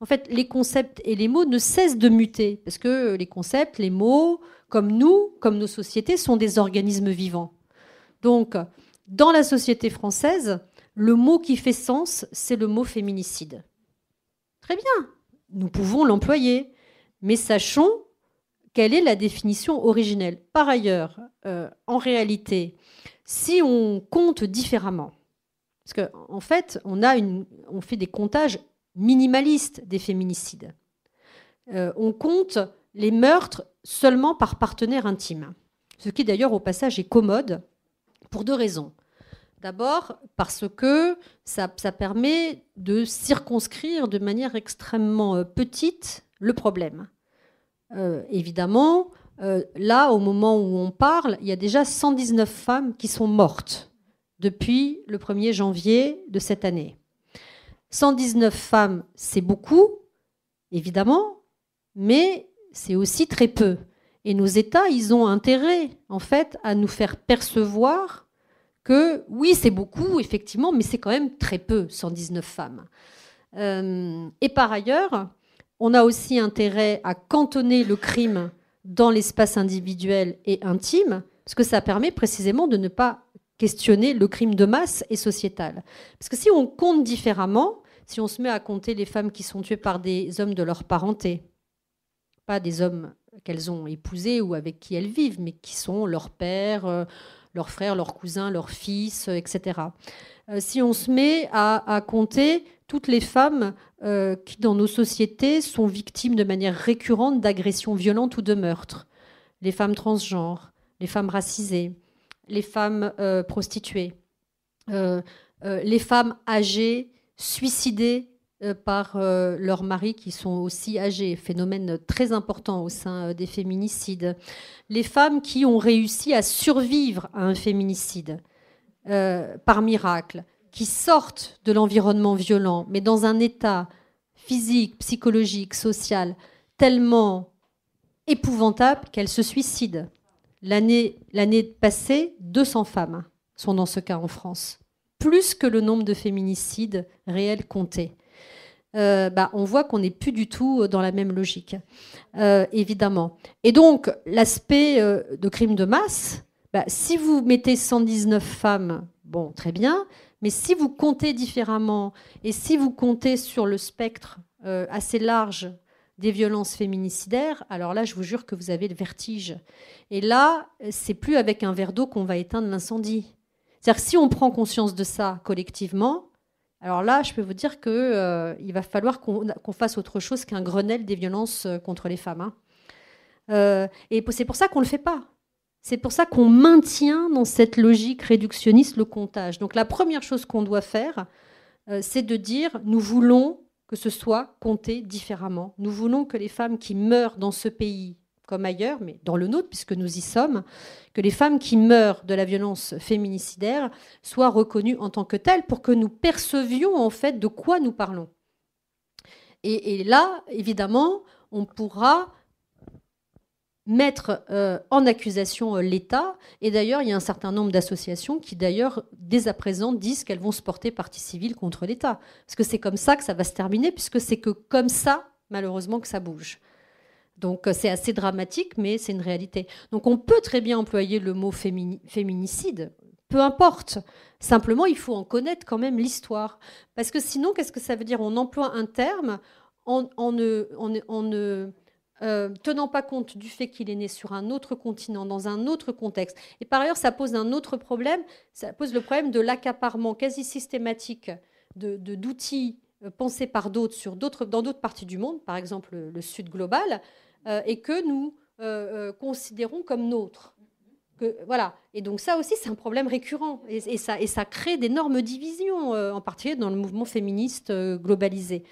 En fait, les concepts et les mots ne cessent de muter, parce que les concepts, les mots, comme nous, comme nos sociétés, sont des organismes vivants. Donc, dans la société française, le mot qui fait sens, c'est le mot féminicide. Très bien, nous pouvons l'employer, mais sachons quelle est la définition originelle. Par ailleurs, euh, en réalité, si on compte différemment, parce qu'en en fait, on, a une, on fait des comptages minimalistes des féminicides. Euh, on compte les meurtres seulement par partenaire intime. Ce qui d'ailleurs au passage est commode pour deux raisons. D'abord parce que ça, permet de circonscrire de manière extrêmement euh, petite le problème. Euh, évidemment, euh, là, au moment où on parle, il y a déjà 119 femmes qui sont mortes depuis le 1er janvier de cette année. 119 femmes, c'est beaucoup, évidemment, mais c'est aussi très peu. Et nos États, ils ont intérêt, en fait, à nous faire percevoir que oui, c'est beaucoup, effectivement, mais c'est quand même très peu, 119 femmes. Euh, et par ailleurs, on a aussi intérêt à cantonner le crime dans l'espace individuel et intime, parce que ça permet précisément de ne pas questionner le crime de masse et sociétal. Parce que si on compte différemment, si on se met à compter les femmes qui sont tuées par des hommes de leur parenté, pas des hommes qu'elles ont épousés ou avec qui elles vivent, mais qui sont leurs pères, euh, leurs frères, leurs cousins, leurs fils, euh, etc. Euh, si on se met à, compter toutes les femmes qui, dans nos sociétés, sont victimes de manière récurrente d'agressions violentes ou de meurtres, les femmes transgenres, les femmes racisées, les femmes prostituées, les femmes âgées, suicidées euh, par euh, leurs maris qui sont aussi âgés, phénomène très important au sein euh, des féminicides. Les femmes qui ont réussi à survivre à un féminicide par miracle, qui sortent de l'environnement violent, mais dans un état physique, psychologique, social tellement épouvantable qu'elles se suicident. L'année passée, 200 femmes sont dans ce cas en France, plus que le nombre de féminicides réels comptés. Euh, bah, on voit qu'on n'est plus du tout euh, dans la même logique, euh, évidemment. Et donc, l'aspect de crime de masse, bah, si vous mettez 119 femmes, bon, très bien, mais si vous comptez différemment et si vous comptez sur le spectre assez large des violences féminicidaires, alors là, je vous jure que vous avez le vertige. Et là, c'est plus avec un verre d'eau qu'on va éteindre l'incendie. C'est-à-dire, si on prend conscience de ça collectivement, alors là, je peux vous dire qu'il euh, va falloir qu'on fasse autre chose qu'un Grenelle des violences euh, contre les femmes. Hein. Euh, et c'est pour ça qu'on ne le fait pas. C'est pour ça qu'on maintient dans cette logique réductionniste le comptage. Donc la première chose qu'on doit faire, c'est de dire nous voulons que ce soit compté différemment. Nous voulons que les femmes qui meurent dans ce pays comme ailleurs, mais dans le nôtre, puisque nous y sommes, que les femmes qui meurent de la violence féminicidaire soient reconnues en tant que telles pour que nous percevions en fait de quoi nous parlons. Et, là, évidemment, on pourra mettre euh, en accusation euh, l'État. Et d'ailleurs, il y a un certain nombre d'associations qui, d'ailleurs, dès à présent, disent qu'elles vont se porter partie civile contre l'État. Parce que c'est comme ça que ça va se terminer, puisque c'est que comme ça, malheureusement, que ça bouge. Donc euh, c'est assez dramatique, mais c'est une réalité. Donc on peut très bien employer le mot féminicide, peu importe. Simplement, il faut en connaître quand même l'histoire. Parce que sinon, qu'est-ce que ça veut dire On emploie un terme en, ne, euh, tenant pas compte du fait qu'il est né sur un autre continent, dans un autre contexte. Et par ailleurs, ça pose un autre problème, ça pose le problème de l'accaparement quasi systématique d'outils de, euh, pensée par d'autres sur d'autres, dans d'autres parties du monde, par exemple le, Sud global, euh, et que nous euh, considérons comme nôtre. Que, voilà. Et donc ça aussi, c'est un problème récurrent. Et, ça, et ça, crée d'énormes divisions, en particulier dans le mouvement féministe globalisé.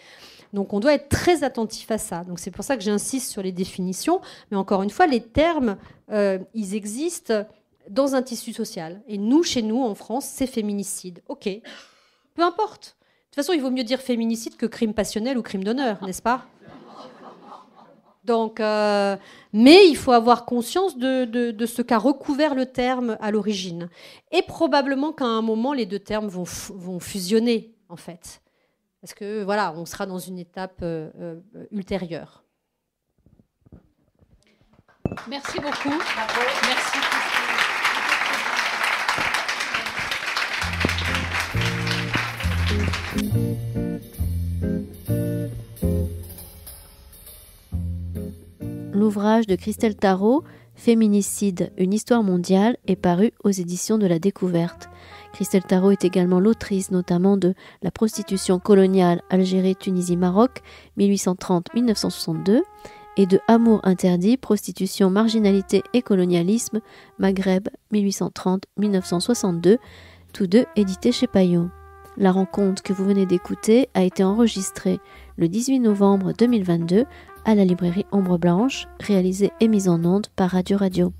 Donc on doit être très attentif à ça. Donc c'est pour ça que j'insiste sur les définitions. Mais encore une fois, les termes, ils existent dans un tissu social. Et nous, chez nous, en France, c'est féminicide. OK. Peu importe de toute façon, il vaut mieux dire féminicide que crime passionnel ou crime d'honneur, n'est-ce pas donc, euh, mais il faut avoir conscience de, ce qu'a recouvert le terme à l'origine. Et probablement qu'à un moment, les deux termes vont, vont, fusionner, en fait. Parce que, voilà, on sera dans une étape euh, euh, ultérieure. Merci beaucoup. Merci. L'ouvrage de Christelle Tarot, Féminicide, une histoire mondiale, est paru aux éditions de la Découverte. Christelle Tarot est également l'autrice notamment de La prostitution coloniale Algérie-Tunisie-Maroc 1830-1962 et de Amour interdit, prostitution, marginalité et colonialisme Maghreb 1830-1962, tous deux édités chez Payot la rencontre que vous venez d'écouter a été enregistrée le 18 novembre 2022 à la librairie Ombre Blanche, réalisée et mise en onde par Radio Radio.